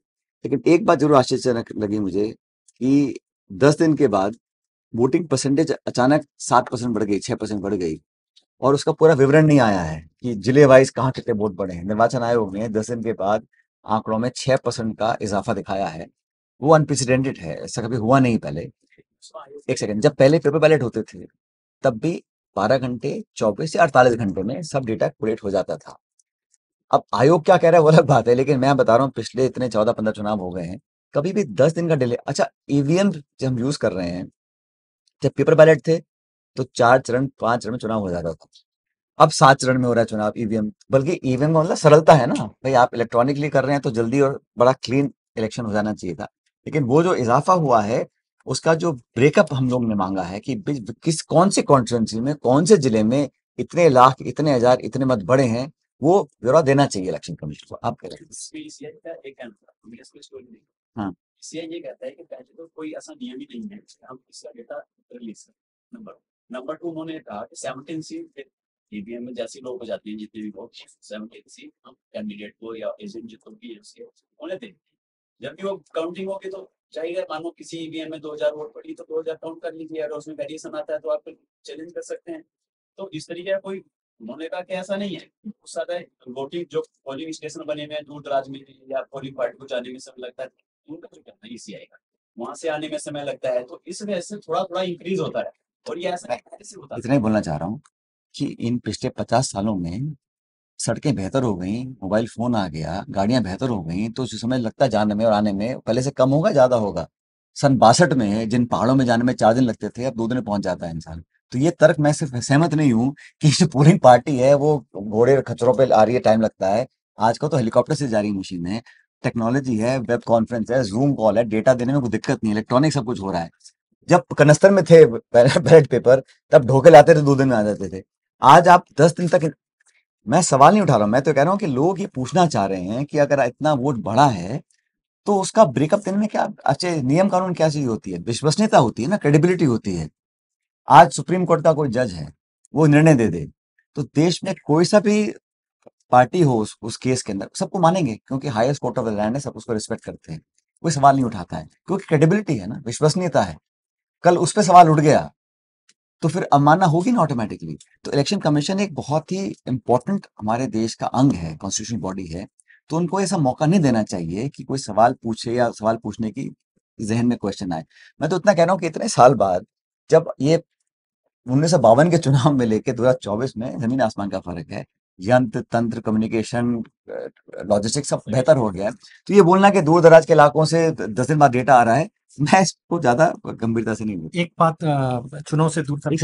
लेकिन एक बात जरूर आश्चर्यजनक लगी मुझे कि दस दिन के बाद वोटिंग परसेंटेज अचानक सात परसेंट बढ़ गई छह परसेंट बढ़ गई और उसका पूरा विवरण नहीं आया है कि जिले वाइज कहाँ कितने वोट बढ़े हैं निर्वाचन आयोग ने दस दिन के बाद आंकड़ों में छह परसेंट का इजाफा दिखाया है वो अनप्रेसिडेंटेड है ऐसा कभी हुआ नहीं पहले एक सेकेंड जब पहले पेपर बैलेट होते थे तब भी बारह घंटे चौबीस या अड़तालीस घंटे में सब डेटा कुलेट हो जाता था अब आयोग क्या कह रहा है वो अलग बात है लेकिन मैं बता रहा हूँ पिछले इतने चौदह पंद्रह चुनाव हो गए हैं कभी भी दस दिन का डिले अच्छा ईवीएम जब हम यूज कर रहे हैं जब पेपर बैलेट थे तो चार चरण पांच चरण में चुनाव हो जा रहा था अब सात चरण में हो रहा है चुनाव ईवीएम बल्कि ईवीएम का मतलब सरलता है ना भाई आप इलेक्ट्रॉनिकली कर रहे हैं तो जल्दी और बड़ा क्लीन इलेक्शन हो जाना चाहिए था लेकिन वो जो इजाफा हुआ है उसका जो ब्रेकअप हम लोग ने मांगा है कि किस कौन से कॉन्स्टिट्युएंसी में कौन से जिले में इतने लाख इतने हजार इतने मत बड़े हैं वो ब्यौरा देना चाहिए इलेक्शन कमीशन को आप कह रहे तो हाँ। तो नंबर टू उन्होंने कहा कि सेवनटीन ईवीएम e में जैसे लोग हो जाते हैं जितने भी सेवनटीन हम कैंडिडेट को या एजेंट जितने भी है उसके उन्हें देंगे जब भी वो काउंटिंग होगी तो चाहिए मानो किसी ईवीएम e में वोट पड़ी तो दो हजार काउंट कर लीजिए अगर उसमें वेरिएशन आता है तो आप चैलेंज कर सकते हैं तो इस तरीके का कोई उन्होंने कहा कि ऐसा नहीं है उस समय वोटिंग जो पोलिंग स्टेशन बने हुए हैं दूर दराज में या पोलिंग पार्टी को जाने में समय लगता है उनका जो कहना है इसी आएगा वहां से आने में समय लगता है तो इस वजह से थोड़ा थोड़ा इंक्रीज होता है और ये ऐसा कैसे होता है इतना ही बोलना चाह रहा हूँ कि इन पिछले पचास सालों में सड़कें बेहतर हो गई मोबाइल फोन आ गया गाड़ियां बेहतर हो गई तो उस समय लगता है जाने में और आने में पहले से कम होगा ज्यादा होगा सन बासठ में जिन पहाड़ों में जाने में चार दिन लगते थे अब दो दिन पहुंच जाता है इंसान तो ये तर्क मैं सिर्फ सहमत नहीं हूँ कि जो पोलिंग पार्टी है वो घोड़े खचरों पे आ रही है टाइम लगता है आजकल तो हेलीकॉप्टर से जा रही मशीन है टेक्नोलॉजी है वेब कॉन्फ्रेंस है जूम कॉल है डेटा देने में कोई दिक्कत नहीं इलेक्ट्रॉनिक सब कुछ हो रहा है जब कनस्तर में थे बैलेट पेपर तब ढोके लाते थे दो दिन में आ जाते थे आज आप दस दिन तक मैं सवाल नहीं उठा रहा हूं मैं तो कह रहा हूँ कि लोग ये पूछना चाह रहे हैं कि अगर इतना वोट बढ़ा है तो उसका ब्रेकअप देने में क्या अच्छे नियम कानून क्या चीज होती है विश्वसनीयता होती है ना क्रेडिबिलिटी होती है आज सुप्रीम कोर्ट का कोई जज है वो निर्णय दे दे तो देश में कोई सा भी पार्टी हो उस, उस केस के अंदर सबको मानेंगे क्योंकि highest court of the land है सब उसको रिस्पेक्ट करते हैं कोई सवाल नहीं उठाता है क्योंकि क्रेडिबिलिटी है ना विश्वसनीयता है कल उस पर सवाल उठ गया तो फिर अवमानना होगी ना ऑटोमेटिकली तो इलेक्शन कमीशन एक बहुत ही इंपॉर्टेंट हमारे देश का अंग है कॉन्स्टिट्यूशन बॉडी है तो उनको ऐसा मौका नहीं देना चाहिए कि कोई सवाल पूछे या सवाल पूछने की जहन में क्वेश्चन आए मैं तो इतना कह रहा हूँ कि इतने साल बाद जब ये उन्नीस के चुनाव में लेके चौबीस में जमीन आसमान का फर्क है यंत्र तंत्र कम्युनिकेशन लॉजिस्टिक सब बेहतर हो गया है तो ये बोलना कि दूर दराज के इलाकों से दस दिन बाद डेटा आ रहा है मैं इसको ज्यादा गंभीरता से नहीं एक बात चुनाव से दूर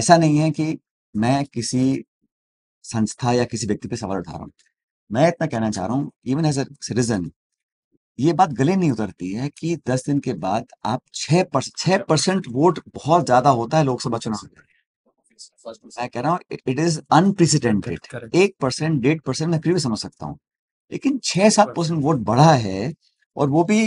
ऐसा नहीं है कि मैं किसी संस्था या किसी व्यक्ति पे सवाल उठा रहा हूँ मैं इतना कहना चाह रहा हूँ इवन एज ए सिटीजन ये बात गले नहीं उतरती है कि दस दिन के बाद आप छह छह परसेंट वोट बहुत ज्यादा होता है लोकसभा चुनाव में मैं कह रहा हूँ इट इज अनप्रेसिडेंटेड एक परसेंट डेढ़ परसेंट मैं फिर भी समझ सकता हूँ लेकिन छह सात परसेंट वोट बढ़ा है और वो भी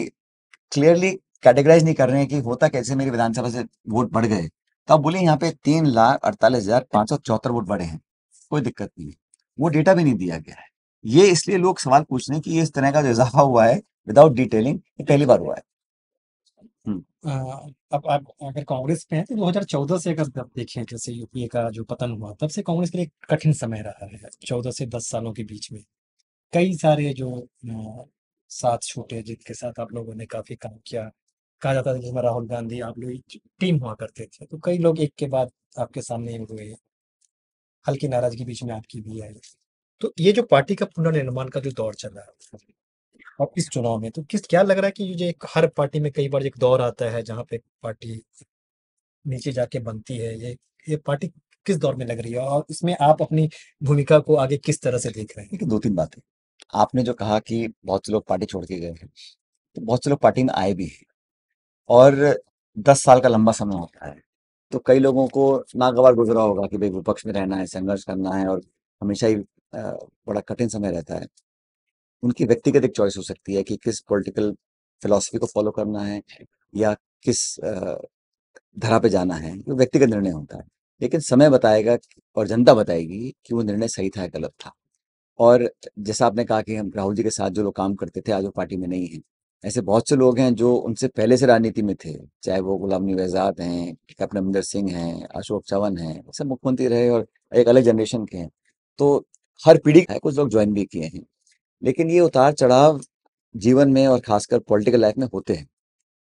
क्लियरली कैटेगराइज नहीं कर रहे हैं कि होता कैसे मेरे विधानसभा से वोट बढ़ गए तो आप बोले यहाँ पे तीन लाख अड़तालीस हजार पांच सौ चौहत्तर वोट बढ़े हैं कोई दिक्कत नहीं है वो डेटा भी नहीं दिया गया है ये इसलिए लोग सवाल पूछ रहे हैं कि इस तरह का जो इजाफा हुआ है विदाउट डिटेलिंग ये पहली बार हुआ है हम्म। अब आप अगर कांग्रेस पे हैं तो 2014 से अगर आप देखें जैसे यूपीए का जो पतन हुआ तब से कांग्रेस के लिए कठिन समय रहा है चौदह से दस सालों के बीच में कई सारे जो साथ छूटे जिनके साथ आप लोगों ने काफी काम किया कहा जाता था जिसमें राहुल गांधी आप लोग टीम हुआ करते थे तो कई लोग एक के बाद आपके सामने हुए हल्की नाराजगी बीच में आपकी भी आई तो ये जो पार्टी का पुनर्निर्माण का जो दौर चल रहा है और इस चुनाव में तो किस क्या लग रहा है कि जो एक हर पार्टी में कई बार एक दौर आता है जहाँ पे पार्टी नीचे जाके बनती है ये ये पार्टी किस दौर में लग रही है और इसमें आप अपनी भूमिका को आगे किस तरह से देख रहे हैं दो तीन बातें आपने जो कहा कि बहुत से लोग पार्टी छोड़ के गए हैं तो बहुत से लोग पार्टी में आए भी हैं और दस साल का लंबा समय होता है तो कई लोगों को नागवार गुजरा होगा कि भाई विपक्ष में रहना है संघर्ष करना है और हमेशा ही बड़ा कठिन समय रहता है उनकी व्यक्तिगत एक चॉइस हो सकती है कि किस पॉलिटिकल फिलॉसफी को फॉलो करना है या किस धरा पे जाना है ये व्यक्तिगत निर्णय होता है लेकिन समय बताएगा और जनता बताएगी कि वो निर्णय सही था या गलत था और जैसा आपने कहा कि हम राहुल जी के साथ जो लोग काम करते थे आज वो पार्टी में नहीं है ऐसे बहुत से लोग हैं जो उनसे पहले से राजनीति में थे चाहे वो गुलाम नबी आजाद हैं कैप्टन अमरिंदर सिंह हैं अशोक चवन हैं सब मुख्यमंत्री रहे और एक अलग जनरेशन के हैं तो हर पीढ़ी कुछ लोग ज्वाइन भी किए हैं लेकिन ये उतार चढ़ाव जीवन में और खासकर पॉलिटिकल लाइफ में होते हैं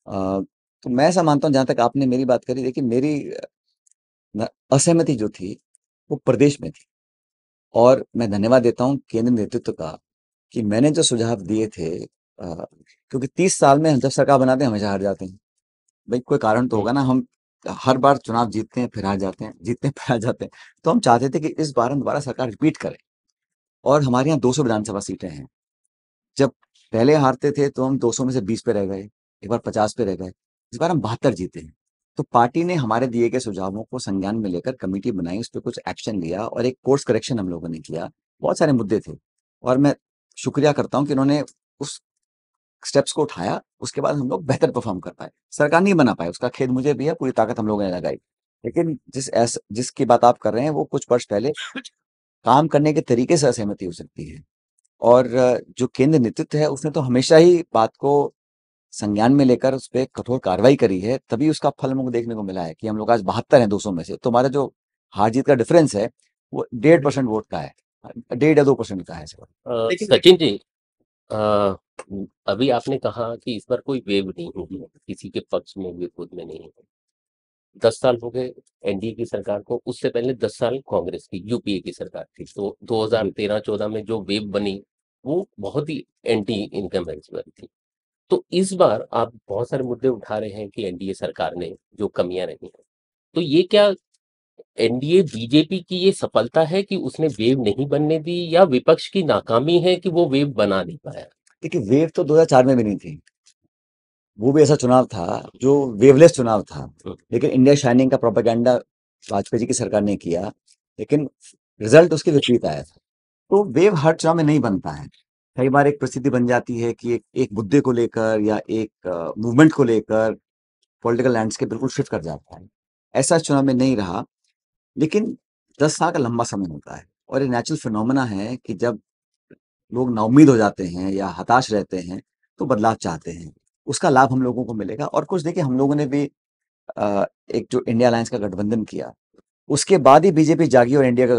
आ, तो मैं ऐसा मानता हूँ जहाँ तक आपने मेरी बात करी देखिए मेरी असहमति जो थी वो प्रदेश में थी और मैं धन्यवाद देता हूँ केंद्र नेतृत्व का कि मैंने जो सुझाव दिए थे आ, क्योंकि तीस साल में जब सरकार बनाते हैं हमेशा हार जाते हैं भाई कोई कारण तो होगा ना हम हर बार चुनाव जीतते हैं फिर हार जाते हैं जीतते हैं फिर हार जाते हैं तो हम चाहते थे कि इस बार हम दोबारा सरकार रिपीट करें और हमारे यहाँ 200 विधानसभा सीटें हैं जब पहले हारते थे तो हम 200 में से 20 पे रह गए एक बार 50 पे रह गए इस बार हम बहत्तर जीते हैं तो पार्टी ने हमारे दिए गए सुझावों को संज्ञान में लेकर कमेटी बनाई उस पर कुछ एक्शन लिया और एक कोर्स करेक्शन हम लोगों ने किया बहुत सारे मुद्दे थे और मैं शुक्रिया करता हूँ कि उन्होंने उस स्टेप्स को उठाया उसके बाद हम लोग बेहतर परफॉर्म कर पाए सरकार नहीं बना पाए उसका खेद मुझे भी है पूरी ताकत हम लोगों ने लगाई लेकिन जिस ऐसा जिसकी बात आप कर रहे हैं वो कुछ वर्ष पहले काम करने के तरीके से असहमति हो सकती है और जो केंद्र नेतृत्व है उसने तो हमेशा ही बात को संज्ञान में लेकर उस पर कठोर कार्रवाई करी है तभी उसका फल हमको देखने को मिला है कि हम लोग आज बहत्तर हैं दो में से तो हमारा जो हार जीत का डिफरेंस है वो डेढ़ परसेंट वोट का है डेढ़ या दो परसेंट का है सचिन जी आ, अभी आपने कहा कि इस पर कोई वेव नहीं होगी किसी के पक्ष में विरोध में नहीं है दस साल हो गए एनडीए की सरकार को उससे पहले दस साल कांग्रेस की यूपीए की सरकार थी तो 2013-14 में जो वेब बनी वो बहुत ही एंटी इनकम थी तो इस बार आप बहुत सारे मुद्दे उठा रहे हैं कि एनडीए सरकार ने जो कमियां रही हैं तो ये क्या एनडीए बीजेपी की ये सफलता है कि उसने वेव नहीं बनने दी या विपक्ष की नाकामी है कि वो वेव बना नहीं पाया देखिए वेव तो 2004 में बनी थी वो भी ऐसा चुनाव था जो वेवलेस चुनाव था हाँ। लेकिन इंडिया शाइनिंग का प्रोपागेंडा वाजपेयी जी की सरकार ने किया लेकिन रिजल्ट उसके विपरीत आया था तो वेव हर चुनाव में नहीं बनता है कई बार एक प्रसिद्धि बन जाती है कि एक एक मुद्दे को लेकर या एक मूवमेंट को लेकर पॉलिटिकल लैंडस्केप बिल्कुल शिफ्ट कर जाता है ऐसा चुनाव में नहीं रहा लेकिन दस साल का लंबा समय होता है और ये नेचुरल फिनोमेना है कि जब लोग नाउमीद हो जाते हैं या हताश रहते हैं तो बदलाव चाहते हैं उसका लाभ हम लोगों को मिलेगा और कुछ देखिए हम लोगों ने भी एक जो इंडिया अलायंस का गठबंधन किया उसके बाद ही बीजेपी जागी और इंडिया का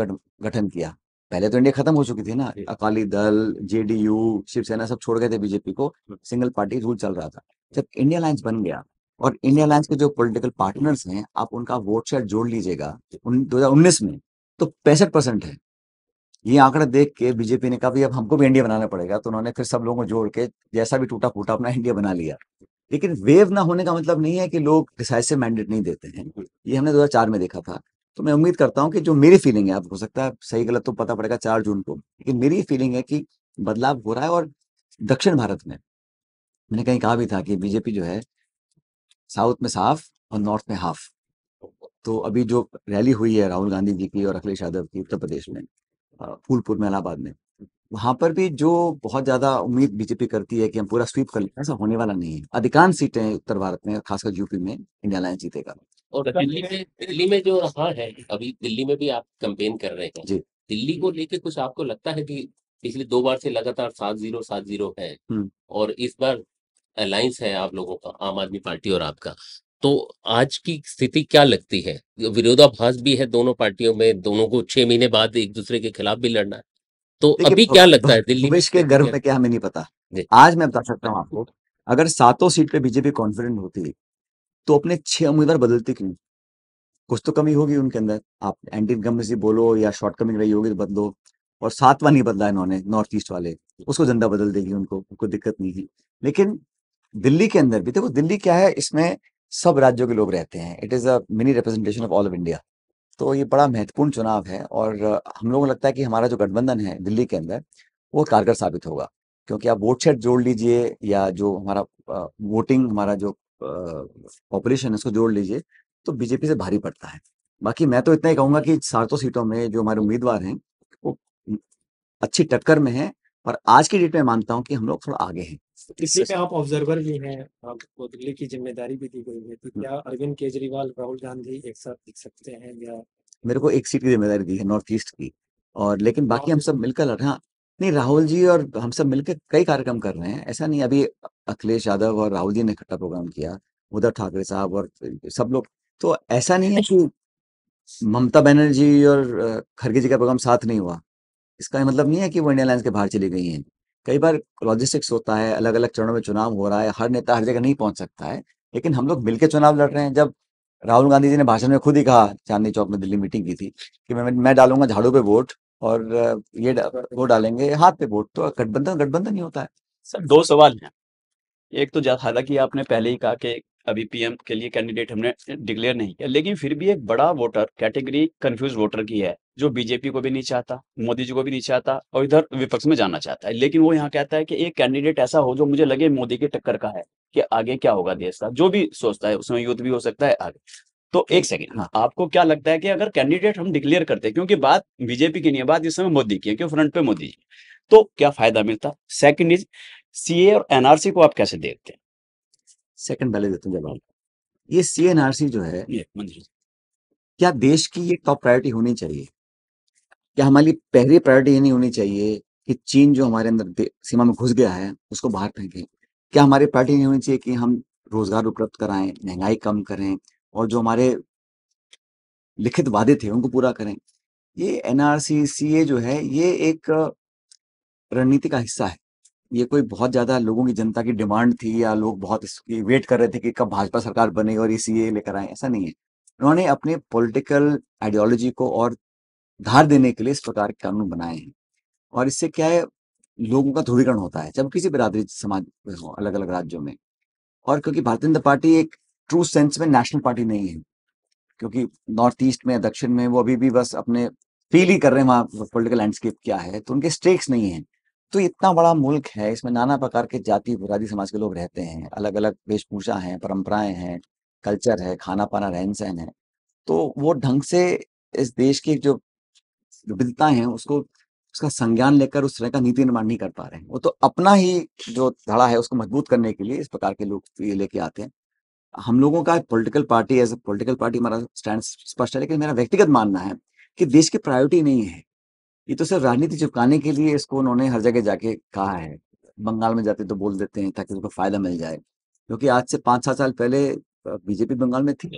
गठन किया पहले तो इंडिया खत्म हो चुकी थी ना अकाली दल जेडीयू शिवसेना सब छोड़ गए थे बीजेपी को हम्म। सिंगल पार्टी रूल चल रहा था जब इंडिया अलायंस बन गया और इंडिया अलायंस के जो पॉलिटिकल पार्टनर्स हैं आप उनका वोट शेयर जोड़ लीजिएगा दो हजार उन्नीस में तो पैंसठ परसेंट है ये आंकड़ा देख के बीजेपी ने कहा भी अब हमको भी इंडिया बनाना पड़ेगा तो उन्होंने फिर सब लोगों को जोड़ के जैसा भी टूटा फूटा अपना इंडिया बना लिया लेकिन वेव ना होने का मतलब नहीं है कि लोग डिसाइसिव मैंडेट नहीं देते हैं ये हमने दो में देखा था तो मैं उम्मीद करता हूँ कि जो मेरी फीलिंग है आप हो सकता है सही गलत तो पता पड़ेगा चार जून को लेकिन मेरी फीलिंग है कि बदलाव हो रहा है और दक्षिण भारत में मैंने कहीं कहा भी था कि बीजेपी जो है साउथ में साफ और नॉर्थ में हाफ तो अभी जो रैली हुई है राहुल गांधी जी की और अखिलेश यादव की उत्तर प्रदेश में फूलपुर में इलाहाबाद में वहां पर भी जो बहुत ज्यादा उम्मीद बीजेपी करती है कि हम पूरा स्वीप कर लेंगे ऐसा होने वाला नहीं है अधिकांश सीटें उत्तर भारत में खासकर यूपी में इंडिया लाइन जीतेगा और तो दिल्ली में दिल्ली में जो हाँ है अभी दिल्ली में भी आप कंपेन कर रहे हैं जी दिल्ली को लेके कुछ आपको लगता है कि पिछले दो बार से लगातार सात जीरो सात जीरो है और इस बार अलायंस है आप लोगों का आम आदमी पार्टी और आपका तो आज की स्थिति क्या लगती है विरोधाभास भी है दोनों पार्टियों में दोनों को छह महीने बाद एक दूसरे के खिलाफ भी लड़ना है तो अभी क्या लगता है दिल्ली में के गर्व में क्या हमें नहीं पता आज मैं बता सकता हूँ आपको अगर सातों सीट पे बीजेपी कॉन्फिडेंट होती तो अपने छह उम्मीदवार बदलती क्यों कुछ तो कमी होगी उनके अंदर आप एंटी इनकम्बेंसी बोलो या शॉर्ट कमिंग रही होगी तो बदलो और सातवा नहीं बदला इन्होंने नॉर्थ ईस्ट वाले उसको जनता बदल देगी उनको कोई दिक्कत नहीं है लेकिन दिल्ली के अंदर भी देखो दिल्ली क्या है इसमें सब राज्यों के लोग रहते हैं it is a mini representation of all of India तो ये बड़ा महत्वपूर्ण चुनाव है और हम लोगों को लगता है कि हमारा जो गठबंधन है दिल्ली के अंदर वो कारगर साबित होगा क्योंकि आप वोट सेट जोड़ लीजिए या जो हमारा वोटिंग हमारा जो पॉपुलेशन है उसको जोड़ लीजिए तो बीजेपी से भारी पड़ता है बाकी मैं तो इतना ही कहूंगा कि सातों सीटों में जो हमारे उम्मीदवार हैं वो अच्छी टक्कर में हैं और आज की डेट में मानता हूँ कि हम लोग थोड़ा आगे हैं तो इसलिए आप ऑब्जर्वर भी हैं आपको दिल्ली की जिम्मेदारी भी दी गई है तो क्या अरविंद केजरीवाल राहुल गांधी एक साथ दिख सकते हैं या मेरे को एक सीट की जिम्मेदारी दी है नॉर्थ ईस्ट की और लेकिन बाकी हम सब मिलकर लड़ हाँ नहीं राहुल जी और हम सब मिलकर कई कार्यक्रम कर रहे हैं ऐसा नहीं अभी अखिलेश यादव और राहुल जी ने इकट्ठा प्रोग्राम किया उद्धव ठाकरे साहब और सब लोग तो ऐसा नहीं है कि ममता बनर्जी और खड़गे जी का प्रोग्राम साथ नहीं हुआ इसका मतलब नहीं है कि वो इंडियन लाइन्स के बाहर चली गई हैं कई बार लॉजिस्टिक्स होता है अलग अलग चरणों में चुनाव हो रहा है हर नेता हर जगह नहीं पहुंच सकता है लेकिन हम लोग मिलकर चुनाव लड़ रहे हैं जब राहुल गांधी जी ने भाषण में खुद ही कहा चांदनी चौक में दिल्ली मीटिंग की थी कि मैं मैं डालूंगा झाड़ू पे वोट और ये वो डालेंगे हाथ पे वोट तो गठबंधन गठबंधन ही होता है सर दो सवाल हैं एक तो हालांकि आपने पहले ही कहा कि अभी पीएम के लिए कैंडिडेट हमने डिक्लेयर नहीं किया लेकिन फिर भी एक बड़ा वोटर कैटेगरी कंफ्यूज वोटर की है जो बीजेपी को भी नहीं चाहता मोदी जी को भी नहीं चाहता और इधर विपक्ष में जाना चाहता है लेकिन वो यहाँ कहता है कि एक कैंडिडेट ऐसा हो जो मुझे लगे मोदी के टक्कर का है कि आगे क्या होगा देश का जो भी सोचता है उसमें युद्ध भी हो सकता है आगे तो एक सेकेंड हाँ आपको क्या लगता है कि अगर कैंडिडेट हम डिक्लेयर करते क्योंकि बात बीजेपी की नहीं है बात इस समय मोदी की है क्यों फ्रंट पे मोदी जी तो क्या फायदा मिलता सेकंड इज सी और एनआरसी को आप कैसे देखते हैं सेकंड पहले देता हूँ जवाब ये सीएनआरसी जो है हाँ क्या देश की ये टॉप प्रायोरिटी होनी चाहिए क्या हमारी पहली प्रायोरिटी ये नहीं होनी चाहिए कि चीन जो हमारे अंदर सीमा में घुस गया है उसको बाहर फेंकें क्या हमारी प्रायोरिटी नहीं होनी चाहिए कि हम रोजगार उपलब्ध कराएं महंगाई कम करें और जो हमारे लिखित वादे थे उनको पूरा करें ये एनआरसी सीए जो है ये एक रणनीति का हिस्सा है ये कोई बहुत ज्यादा लोगों की जनता की डिमांड थी या लोग बहुत इसकी वेट कर रहे थे कि कब भाजपा सरकार बने और इसी लेकर आए ऐसा नहीं है उन्होंने अपने पॉलिटिकल आइडियोलॉजी को और धार देने के लिए इस प्रकार के कानून बनाए हैं और इससे क्या है लोगों का ध्रुवीकरण होता है जब किसी बिरादरी समाज हो अलग अलग राज्यों में और क्योंकि भारतीय जनता पार्टी एक ट्रू सेंस में नेशनल पार्टी नहीं है क्योंकि नॉर्थ ईस्ट में दक्षिण में वो अभी भी बस अपने फील ही कर रहे हैं वहाँ पोलिटिकल लैंडस्केप क्या है तो उनके स्टेक्स नहीं है तो इतना बड़ा मुल्क है इसमें नाना प्रकार के जाति बुरादी समाज के लोग रहते हैं अलग अलग वेशभूषा है परंपराएं हैं कल्चर है खाना पाना रहन सहन है तो वो ढंग से इस देश की जो विविधता है उसको उसका संज्ञान लेकर उस तरह का नीति निर्माण नहीं कर पा रहे हैं वो तो अपना ही जो धड़ा है उसको मजबूत करने के लिए इस प्रकार के लोग ये लेके आते हैं हम लोगों का political party as a political party हमारा स्टैंड स्पष्ट है लेकिन मेरा व्यक्तिगत मानना है कि देश की प्रायोरिटी नहीं है ये तो सिर्फ राजनीति चुपकाने के लिए इसको उन्होंने हर जगह जाके कहा है बंगाल में जाते तो बोल देते हैं ताकि उनको फायदा मिल जाए क्योंकि आज से पांच सात साल पहले बीजेपी बंगाल में थी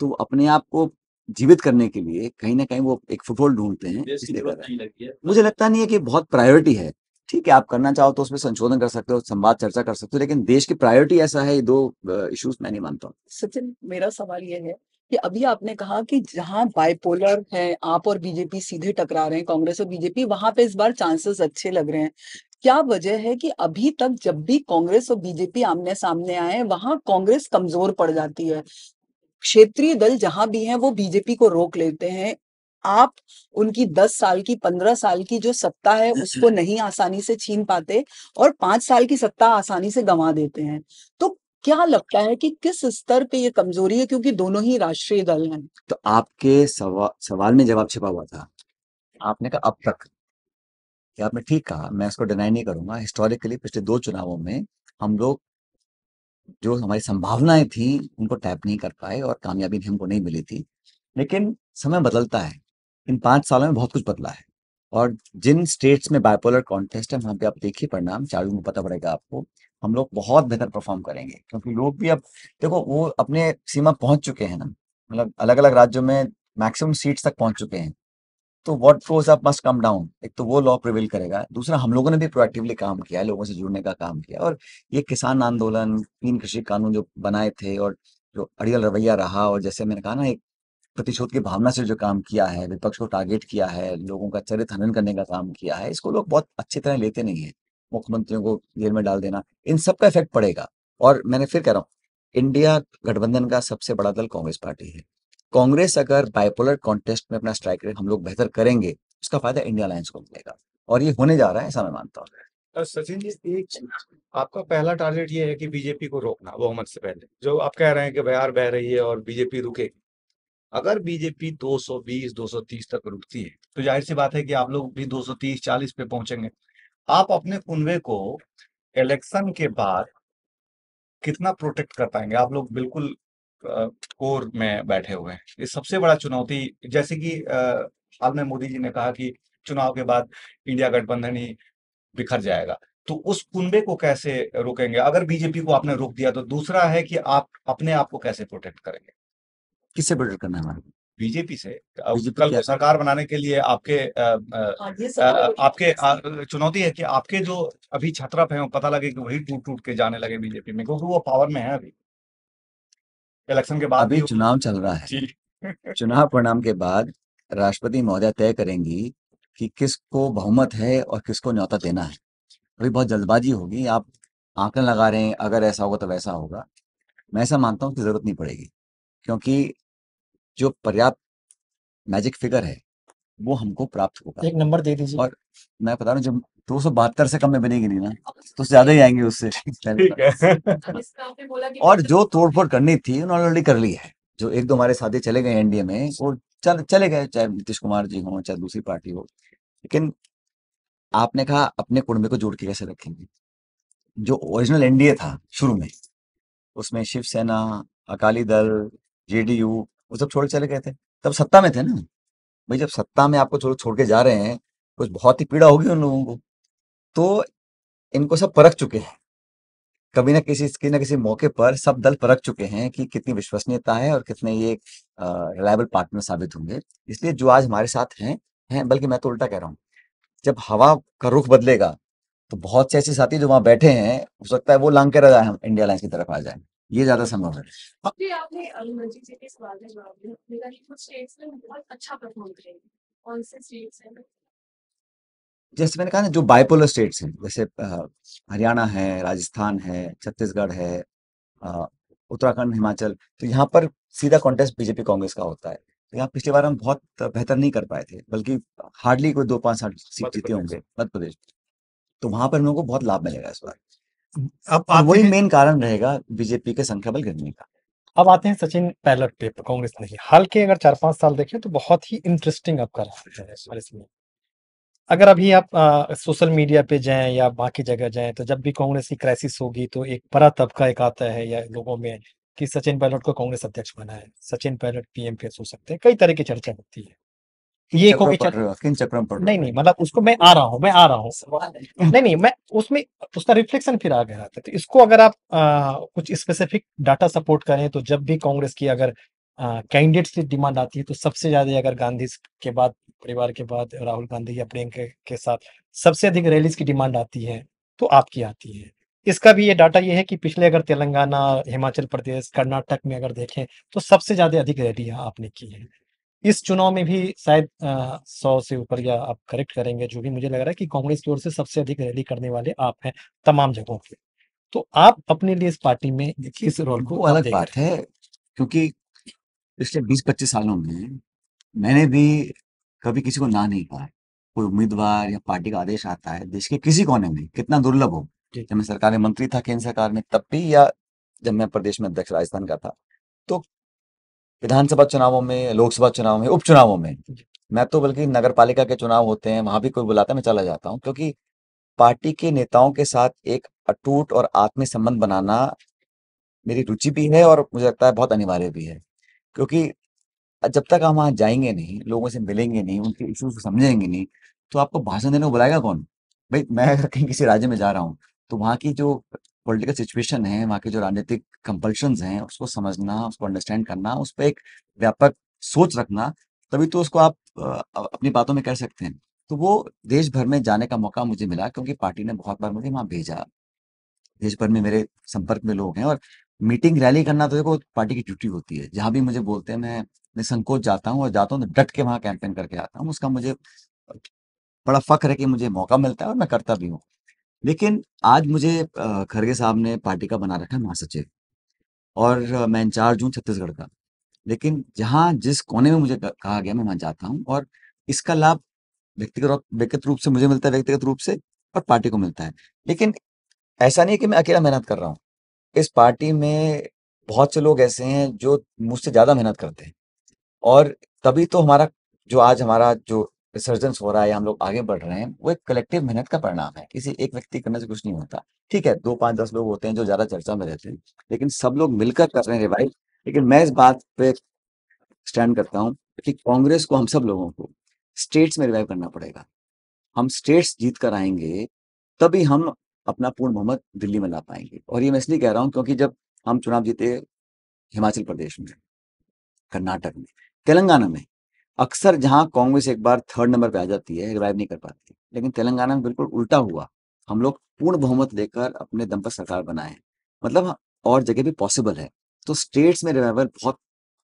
तो अपने आप को जीवित करने के लिए कहीं ना कहीं वो एक फुटबॉल ढूंढते हैं मुझे लगता नहीं है कि बहुत प्रायोरिटी है ठीक है आप करना चाहो तो उसमें संशोधन कर सकते हो संवाद चर्चा कर सकते हो लेकिन देश की प्रायोरिटी ऐसा है ये दो इश्यूज मैं नहीं मानता हूँ सचिन मेरा सवाल ये है कि अभी आपने कहा कि जहां बाइपोलर है आप और बीजेपी सीधे टकरा रहे हैं कांग्रेस और बीजेपी वहां पे इस बार चांसेस अच्छे लग रहे हैं क्या वजह है कि अभी तक जब भी कांग्रेस और बीजेपी आमने सामने आए वहां कांग्रेस कमजोर पड़ जाती है क्षेत्रीय दल जहां भी है वो बीजेपी को रोक लेते हैं आप उनकी दस साल की पंद्रह साल की जो सत्ता है उसको नहीं आसानी से छीन पाते और पांच साल की सत्ता आसानी से गंवा देते हैं तो क्या लगता है कि किस स्तर पे ये कमजोरी है क्योंकि दोनों ही राष्ट्रीय दल हैं तो आपके सवा, सवाल में जवाब छिपा हुआ था आपने कहा अब तक ये आपने ठीक कहा मैं इसको डिनाई नहीं करूंगा हिस्टोरिकली पिछले दो चुनावों में हम लोग जो हमारी संभावनाएं थी उनको टैप नहीं कर पाए और कामयाबी भी हमको नहीं मिली थी लेकिन समय बदलता है इन पांच सालों में बहुत कुछ बदला है और जिन स्टेट्स में बायपोलर कॉन्टेस्ट है वहां पे आप देखिए परिणाम चारू में पता पड़ेगा आपको हम लोग बहुत बेहतर परफॉर्म करेंगे क्योंकि लोग भी अब देखो वो अपने सीमा पहुंच चुके हैं ना मतलब अलग अलग राज्यों में मैक्सिमम सीट्स तक पहुंच चुके हैं तो what flows up must come down एक तो वो लॉ प्रिवेल करेगा दूसरा हम लोगों ने भी प्रोएक्टिवली काम किया लोगों से जुड़ने का काम किया और ये किसान आंदोलन तीन कृषि कानून जो बनाए थे और जो अड़ियल रवैया रहा और जैसे मैंने कहा ना एक प्रतिशोध की भावना से जो काम किया है विपक्ष को टारगेट किया है लोगों का चरित्र हनन करने का काम किया है इसको लोग बहुत अच्छी तरह लेते नहीं है मुख्यमंत्रियों को जेल में डाल देना इन सब का इफेक्ट पड़ेगा और मैंने फिर कह रहा हूँ इंडिया गठबंधन का सबसे बड़ा दल कांग्रेस पार्टी है कांग्रेस अगर बाइपोलर कॉन्टेस्ट में अपना स्ट्राइक रेट हम लोग बेहतर करेंगे उसका फायदा इंडिया अलायंस को मिलेगा और ये होने जा रहा है ऐसा मैं मानता हूँ सचिन जी एक आपका पहला टारगेट ये है कि बीजेपी को रोकना बहुमत से पहले जो आप कह रहे हैं कि बिहार बह रही है और बीजेपी रुकेगी अगर बीजेपी 220 230 तक रुकती है तो जाहिर सी बात है कि आप लोग भी 230 40 पे पहुंचेंगे आप अपने कुनवे को इलेक्शन के बाद कितना प्रोटेक्ट कर पाएंगे आप लोग बिल्कुल कोर में बैठे हुए हैं ये सबसे बड़ा चुनौती जैसे कि हाल में मोदी जी ने कहा कि चुनाव के बाद इंडिया गठबंधन ही बिखर जाएगा तो उस कुनबे को कैसे रोकेंगे अगर बीजेपी को आपने रोक दिया तो दूसरा है कि आप अपने आप को कैसे प्रोटेक्ट करेंगे किससे प्रोटेक्ट करना है हमारे बीजेपी से कल सरकार बनाने के लिए आपके हाँ आपके चुनौती है कि आपके जो अभी छत्रप हैं पता लगे कि वही टूट टूट के जाने लगे बीजेपी में क्योंकि वो पावर में है अभी इलेक्शन के बाद अभी चुनाव चल रहा है चुनाव परिणाम के बाद राष्ट्रपति महोदय तय करेंगी कि किसको बहुमत है और किसको न्यौता देना है अभी बहुत जल्दबाजी होगी आप आंकड़े लगा रहे हैं अगर ऐसा होगा तो वैसा होगा मैं ऐसा मानता हूं कि जरूरत नहीं पड़ेगी क्योंकि जो पर्याप्त मैजिक फिगर है वो हमको प्राप्त होगा एक नंबर दे दीजिए और मैं बता रहा हूँ जब दो सौ बहत्तर से कम में बनेगी नहीं ना तो ज्यादा ही आएंगे उससे और जो तोड़फोड़ करनी थी उन्होंने ऑलरेडी कर ली है जो एक दो हमारे साथी चले गए एनडीए में वो चल चले गए चाहे नीतीश कुमार जी हो चाहे दूसरी पार्टी हो लेकिन आपने कहा अपने कुंडे को जोड़ के कैसे रखेंगे जो ओरिजिनल एनडीए था शुरू में उसमें शिवसेना अकाली दल जेडीयू वो सब छोड़ चले गए थे तब सत्ता में थे ना भाई जब सत्ता में आपको छोड़ छोड़ के जा रहे हैं कुछ बहुत ही पीड़ा होगी उन लोगों को तो इनको सब परख चुके हैं कभी ना किसी किसी ना किसी मौके पर सब दल परख चुके हैं कि कितनी विश्वसनीयता है और कितने ये रिलायबल पार्टनर साबित होंगे इसलिए जो आज हमारे साथ हैं हैं बल्कि मैं तो उल्टा कह रहा हूँ जब हवा का रुख बदलेगा तो बहुत से ऐसे साथी जो वहां बैठे हैं हो सकता है वो लांग के रह जाए हम इंडिया लाइन की तरफ आ जाए ये ज्यादा संभव है हाँ। अच्छा जैसे मैंने कहा ना जो बाइपोलर स्टेट्स हैं जैसे हरियाणा है राजस्थान है छत्तीसगढ़ है उत्तराखंड हिमाचल तो यहाँ पर सीधा कॉन्टेस्ट बीजेपी कांग्रेस का होता है तो यहाँ पिछली बार हम बहुत बेहतर नहीं कर पाए थे बल्कि हार्डली कोई दो पांच साठ सीट जीते होंगे मध्य प्रदेश तो वहां पर हम लोग को बहुत लाभ मिलेगा इस बार अब वही मेन कारण रहेगा बीजेपी के संख्या बल गिरने का अब आते हैं सचिन पायलट पे कांग्रेस नहीं हाल के अगर चार पांच साल देखें तो बहुत ही इंटरेस्टिंग आपका रहा अगर अभी आप आ, सोशल मीडिया पे जाएं या बाकी जगह जाएं तो जब भी कांग्रेस की क्राइसिस होगी तो एक बड़ा तबका एक आता है या लोगों में कि सचिन पायलट को कांग्रेस अध्यक्ष बना है सचिन पायलट पीएम फेस हो सकते हैं कई तरह की चर्चा होती है ये खोके चक्र चक्रम पड़ नहीं नहीं मतलब उसको मैं आ रहा हूँ मैं आ रहा हूँ नहीं नहीं मैं उसमें उसका रिफ्लेक्शन फिर आ गया था तो इसको अगर आप आ, कुछ स्पेसिफिक डाटा सपोर्ट करें तो जब भी कांग्रेस की अगर कैंडिडेट्स की डिमांड आती है तो सबसे ज्यादा अगर गांधी के बाद परिवार के बाद राहुल गांधी या प्रियंका के, के साथ सबसे अधिक रैलीज की डिमांड आती है तो आपकी आती है इसका भी ये डाटा ये है कि पिछले अगर तेलंगाना हिमाचल प्रदेश कर्नाटक में अगर देखें तो सबसे ज्यादा अधिक रैलियां आपने की है इस चुनाव में भी शायद सौ से ऊपर या आप करेक्ट करेंगे जो भी मुझे लग रहा है कि कांग्रेस की ओर से सबसे अधिक रैली करने वाले आप हैं तमाम जगहों पे तो आप अपने लिए इस पार्टी में इस रोल को अलग बात है क्योंकि पिछले बीस पच्चीस सालों में मैंने भी कभी किसी को ना नहीं कहा कोई उम्मीदवार या पार्टी का आदेश आता है देश के किसी कोने में कितना दुर्लभ हो जब मैं सरकार में मंत्री था केंद्र सरकार में तब भी या जब मैं प्रदेश में अध्यक्ष राजस्थान का था तो विधानसभा चुनावों में लोकसभा चुनाव में उपचुनावों में मैं तो बल्कि नगर पालिका के चुनाव होते हैं वहां भी कोई बुलाता है मैं चला जाता हूँ क्योंकि पार्टी के नेताओं के साथ एक अटूट और आत्मीय संबंध बनाना मेरी रुचि भी है और मुझे लगता है बहुत अनिवार्य भी है क्योंकि जब तक हम वहाँ जाएंगे नहीं लोगों से मिलेंगे नहीं उनके इश्यूज को समझेंगे नहीं तो आपको भाषण देने को बुलाएगा कौन भाई मैं अगर कहीं किसी राज्य में जा रहा हूँ तो वहां की जो पॉलिटिकल सिचुएशन है वहाँ के जो राजनीतिक कंपल्शन हैं उसको समझना उसको अंडरस्टैंड करना उस पर एक व्यापक सोच रखना तभी तो उसको आप अपनी बातों में कर सकते हैं तो वो देश भर में जाने का मौका मुझे मिला क्योंकि पार्टी ने बहुत बार मुझे वहाँ भेजा देश भर में मेरे संपर्क में लोग हैं और मीटिंग रैली करना तो देखो पार्टी की ड्यूटी होती है जहाँ भी मुझे बोलते हैं मैं संकोच जाता हूँ और जाता हूँ तो डट के वहाँ कैंपेन करके आता हूँ उसका मुझे बड़ा फख्र है कि मुझे मौका मिलता है और मैं करता भी हूँ लेकिन आज मुझे खरगे साहब ने पार्टी का बना रखा है महासचिव और मैं इंचार्ज हूँ छत्तीसगढ़ का लेकिन जहाँ जिस कोने में मुझे कहा गया मैं वहां जाता हूँ और इसका लाभ व्यक्तिगत व्यक्तिगत रूप से मुझे मिलता है व्यक्तिगत रूप से और पार्टी को मिलता है लेकिन ऐसा नहीं है कि मैं अकेला मेहनत कर रहा हूँ इस पार्टी में बहुत से लोग ऐसे हैं जो मुझसे ज्यादा मेहनत करते हैं और तभी तो हमारा जो आज हमारा जो रिसर्जेंस हो रहा है हम लोग आगे बढ़ रहे हैं वो एक कलेक्टिव मेहनत का परिणाम है किसी एक व्यक्ति करने से कुछ नहीं होता ठीक है दो पांच दस लोग होते हैं जो ज्यादा चर्चा में रहते हैं लेकिन सब लोग मिलकर कर रहे हैं रिवाइव लेकिन मैं इस बात पे स्टैंड करता हूँ कि कांग्रेस को हम सब लोगों को स्टेट्स में रिवाइव करना पड़ेगा हम स्टेट्स जीत कर आएंगे तभी हम अपना पूर्ण बहुमत दिल्ली में ला पाएंगे और ये मैं इसलिए कह रहा हूँ क्योंकि जब हम चुनाव जीते हिमाचल प्रदेश में कर्नाटक में तेलंगाना में अक्सर जहां कांग्रेस एक बार थर्ड नंबर पे आ जाती है रिवाइव नहीं कर पाती लेकिन तेलंगाना में बिल्कुल उल्टा हुआ हम लोग पूर्ण बहुमत लेकर अपने दम पर सरकार बनाए मतलब और जगह भी पॉसिबल है तो स्टेट्स में रिवाइवल बहुत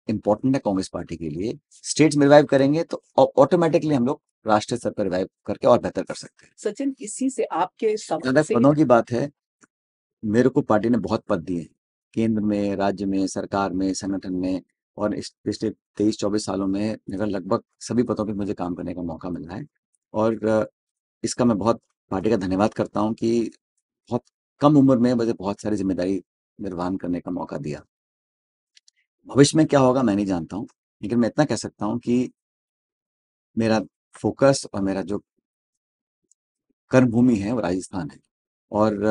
इंपॉर्टेंट है कांग्रेस पार्टी के लिए स्टेट्स में रिवाइव करेंगे तो ऑटोमेटिकली हम लोग राष्ट्रीय स्तर पर रिवाइव करके और बेहतर कर सकते हैं सचिन इसी से आपके पदों की बात है मेरे को पार्टी ने बहुत पद दिए केंद्र में राज्य में सरकार में संगठन में और इस पिछले तेईस चौबीस सालों में मेरा लगभग सभी पदों पर मुझे काम करने का मौका मिला है और इसका मैं बहुत पार्टी का धन्यवाद करता हूँ कि बहुत कम उम्र में मुझे बहुत सारी जिम्मेदारी निर्वहन करने का मौका दिया भविष्य में क्या होगा मैं नहीं जानता हूँ लेकिन मैं इतना कह सकता हूँ कि मेरा फोकस और मेरा जो कर्मभूमि है वो राजस्थान है और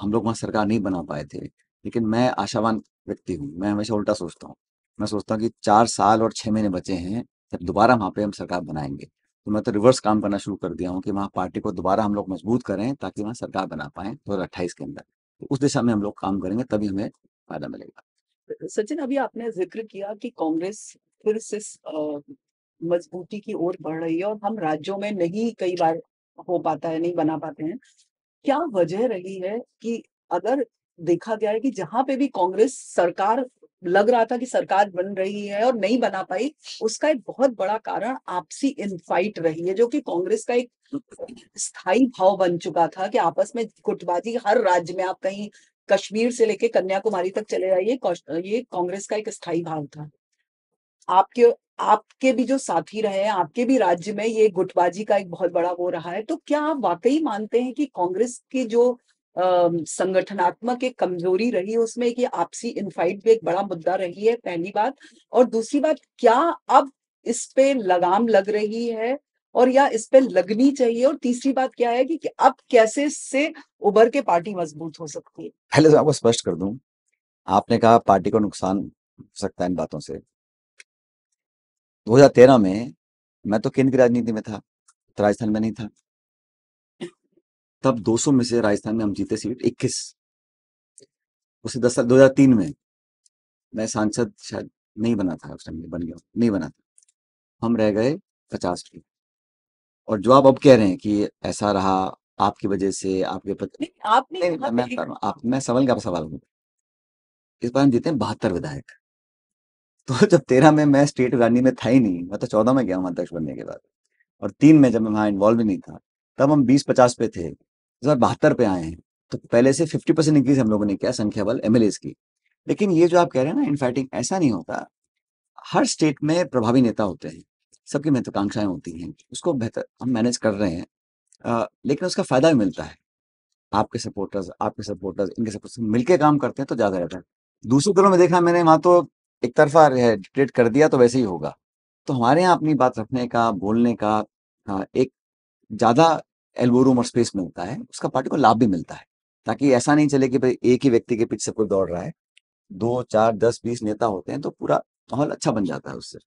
हम लोग वहाँ सरकार नहीं बना पाए थे लेकिन मैं आशावान व्यक्ति हूँ मैं हमेशा उल्टा सोचता हूँ मैं सोचता हूँ कि चार साल और छह महीने बचे हैं जब दोबारा वहां पे हम सरकार बनाएंगे तो मैं तो रिवर्स काम करना शुरू कर दिया हूँ कि वहां पार्टी को दोबारा हम लोग मजबूत करें ताकि वहां सरकार बना पाए दो हज़ार अट्ठाईस के अंदर तो उस दिशा में हम लोग काम करेंगे तभी हमें फायदा मिलेगा सचिन अभी आपने जिक्र किया कि कांग्रेस फिर से मजबूती की ओर बढ़ रही है और हम राज्यों में नहीं कई बार हो पाता है नहीं बना पाते हैं क्या वजह रही है कि अगर देखा गया है कि जहां पे भी कांग्रेस सरकार लग रहा था कि सरकार बन रही है और नहीं बना पाई उसका एक बहुत बड़ा कारण आपसी इनफाइट रही है जो कि कांग्रेस का एक स्थायी भाव बन चुका था कि आपस में गुटबाजी हर राज्य में आप कहीं कश्मीर से लेके कन्याकुमारी तक चले जाइए ये कांग्रेस का एक स्थायी भाव था आपके आपके भी जो साथी रहे हैं आपके भी राज्य में ये गुटबाजी का एक बहुत बड़ा वो रहा है तो क्या आप वाकई मानते हैं कि कांग्रेस की जो संगठनात्मक एक कमजोरी रही है उसमें कि आपसी इनफाइट भी एक बड़ा मुद्दा रही है पहली बात और दूसरी बात क्या अब इस पे लगाम लग रही है और या इस पे लगनी चाहिए और तीसरी बात क्या है कि, कि अब कैसे इससे उभर के पार्टी मजबूत हो सकती है पहले तो आपको स्पष्ट कर दूं आपने कहा पार्टी को नुकसान हो सकता है इन बातों से 2013 में मैं तो केंद्र की राजनीति में था तो राजस्थान में नहीं था तब 200 में से राजस्थान में हम जीते सीट 21 उसे दस साल दो में मैं सांसद शायद नहीं बना था उस टाइम बन गया नहीं बना था हम रह गए पचास की और जो आप अब कह रहे हैं कि ऐसा रहा आपकी वजह से आपके पत... नहीं, आप नहीं, नहीं, नहीं, नहीं। नहीं, आप मैं सवाल गया सवाल हूँ इस बार हम जीते हैं बहत्तर विधायक तो जब तेरह में मैं स्टेट गार्डनी में था ही नहीं मैं तो चौदह में गया हूँ अध्यक्ष बनने के बाद और तीन में जब मैं वहां इन्वॉल्व ही नहीं था तब हम बीस पचास पे थे हजार बहत्तर पे आए हैं तो पहले से फिफ्टी परसेंट इंक्रीज हम लोगों ने किया संख्या बल एम की लेकिन ये जो आप कह रहे हैं ना इनफैटिंग ऐसा नहीं होता हर स्टेट में प्रभावी नेता होते हैं सबकी महत्वाकांक्षाएं होती हैं उसको बेहतर हम मैनेज कर रहे हैं आ, लेकिन उसका फायदा भी मिलता है आपके सपोर्टर्स आपके सपोर्टर्स इनके सपोर्टर्स मिलके काम करते हैं तो ज्यादा रहता है दूसरे दलों में देखा मैंने वहां तो एक तरफा डिक्टेट कर दिया तो वैसे ही होगा तो हमारे यहाँ अपनी बात रखने का बोलने का हाँ, एक ज्यादा एल्बो रूम और स्पेस मिलता है उसका पार्टी को लाभ भी मिलता है ताकि ऐसा नहीं चले कि भाई एक ही व्यक्ति के पीछे कोई दौड़ रहा है दो चार दस बीस नेता होते हैं तो पूरा माहौल अच्छा बन जाता है उससे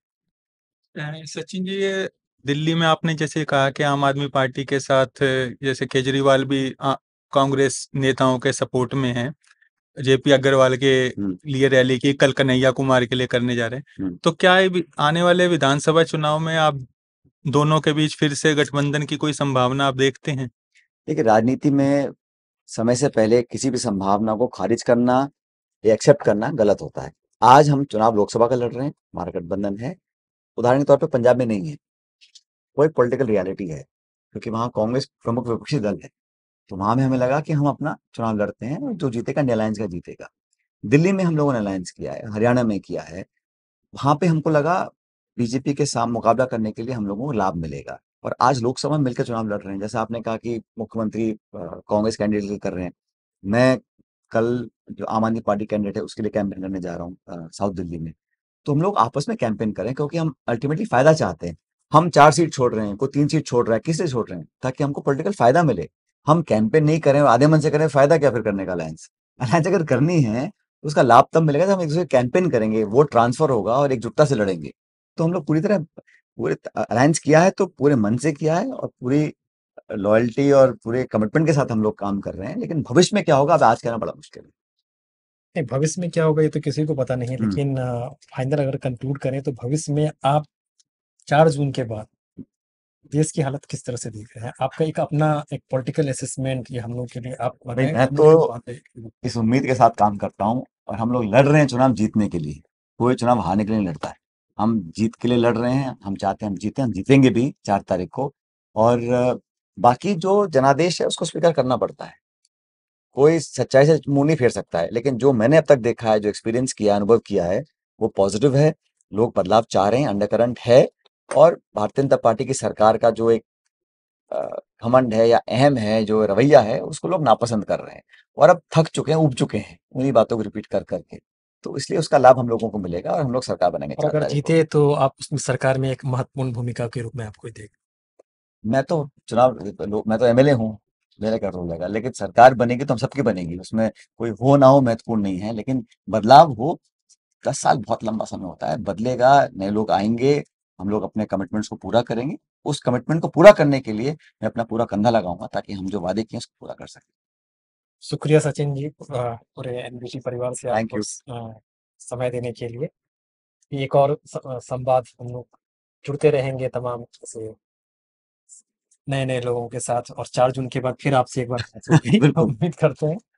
सचिन जी ये दिल्ली में आपने जैसे कहा कि आम आदमी पार्टी के साथ जैसे केजरीवाल भी कांग्रेस नेताओं के सपोर्ट में है जेपी अग्रवाल के लिए रैली की कल कन्हैया कुमार के लिए करने जा रहे हैं तो क्या आने वाले विधानसभा चुनाव में आप दोनों के बीच फिर से गठबंधन की कोई संभावना आप देखते हैं देखिए राजनीति में समय से पहले किसी भी संभावना को खारिज करना या एक्सेप्ट करना गलत होता है आज हम चुनाव लोकसभा का लड़ रहे हैं हमारा गठबंधन है उदाहरण के तौर पर पंजाब में नहीं है वो एक पॉलिटिकल रियलिटी है क्योंकि वहाँ कांग्रेस प्रमुख विपक्षी दल है तो वहां में हमें लगा कि हम अपना चुनाव लड़ते हैं और जो जीतेगा अलायंस का जीतेगा दिल्ली में हम लोगों ने अलायंस किया है हरियाणा में किया है वहां पे हमको लगा बीजेपी के साथ मुकाबला करने के लिए हम लोगों को लाभ मिलेगा और आज लोकसभा में मिलकर चुनाव लड़ रहे हैं जैसे आपने कहा कि मुख्यमंत्री कांग्रेस कैंडिडेट कर रहे हैं मैं कल जो आम आदमी पार्टी कैंडिडेट है उसके लिए कैंपेन करने जा रहा हूँ साउथ दिल्ली में तो हम लोग आपस में कैंपेन करें क्योंकि हम अल्टीमेटली फायदा चाहते हैं हम चार सीट छोड़ रहे हैं कोई तीन सीट छोड़ रहा है किससे छोड़ रहे हैं ताकि हमको पोलिटिकल फायदा मिले हम कैंपेन नहीं करें आधे मन से करें फायदा क्या फिर करने का अलायंस अलायंस अगर करनी है तो उसका लाभ तब मिलेगा तो हम एक दूसरे कैंपेन करेंगे वो ट्रांसफर होगा और एकजुटता से लड़ेंगे तो हम लोग पूरी तरह पूरे अलायंस किया है तो पूरे मन से किया है और पूरी लॉयल्टी और पूरे कमिटमेंट के साथ हम लोग काम कर रहे हैं लेकिन भविष्य में क्या होगा अब आज कहना बड़ा मुश्किल है नहीं भविष्य में क्या होगा ये तो किसी को पता नहीं है हम्म। लेकिन फाइनल अगर कंक्लूड करें तो भविष्य में आप चार जून के बाद देश की हालत किस तरह से देख रहे हैं आपका एक अपना एक पॉलिटिकल असेसमेंट ये हम लोग के लिए आप मैं तो इस उम्मीद के साथ काम करता हूँ और हम लोग लड़ रहे हैं चुनाव जीतने के लिए कोई चुनाव हारने के लिए लड़ता है हम जीत के लिए लड़ रहे हैं हम चाहते हैं हम जीते हम जीतेंगे भी चार तारीख को और बाकी जो जनादेश है उसको स्वीकार करना पड़ता है कोई सच्चाई से मुंह नहीं फेर सकता है लेकिन जो मैंने अब तक देखा है जो एक्सपीरियंस किया अनुभव किया है वो पॉजिटिव है लोग बदलाव चाह रहे हैं अंडरकरंट है और भारतीय जनता पार्टी की सरकार का जो एक घमंड है या अहम है जो रवैया है उसको लोग नापसंद कर रहे हैं और अब थक चुके हैं उब चुके हैं उन्हीं बातों को रिपीट कर करके तो इसलिए उसका लाभ हम लोगों को मिलेगा और हम लोग सरकार बनेंगे और अगर जीते तो आप उसमें सरकार में एक महत्वपूर्ण भूमिका के रूप में आपको देख मैं तो चुनाव मैं तो एमएलए हूँ मेरा क्या रोल रहेगा लेकिन सरकार बनेगी तो हम सबकी बनेगी उसमें कोई हो ना हो महत्वपूर्ण नहीं है लेकिन बदलाव हो दस साल बहुत लंबा समय होता है बदलेगा नए लोग आएंगे हम लोग अपने कमिटमेंट्स को पूरा करेंगे उस कमिटमेंट को पूरा करने के लिए मैं अपना पूरा कंधा लगाऊंगा ताकि हम जो वादे किए उसको पूरा कर सकें शुक्रिया सचिन जी हाँ। पूरे एनबीसी परिवार से आपको समय देने के लिए एक और संवाद हम लोग जुड़ते रहेंगे तमाम से नए नए लोगों के साथ और चार जून के बाद फिर आपसे एक बार उम्मीद करते हैं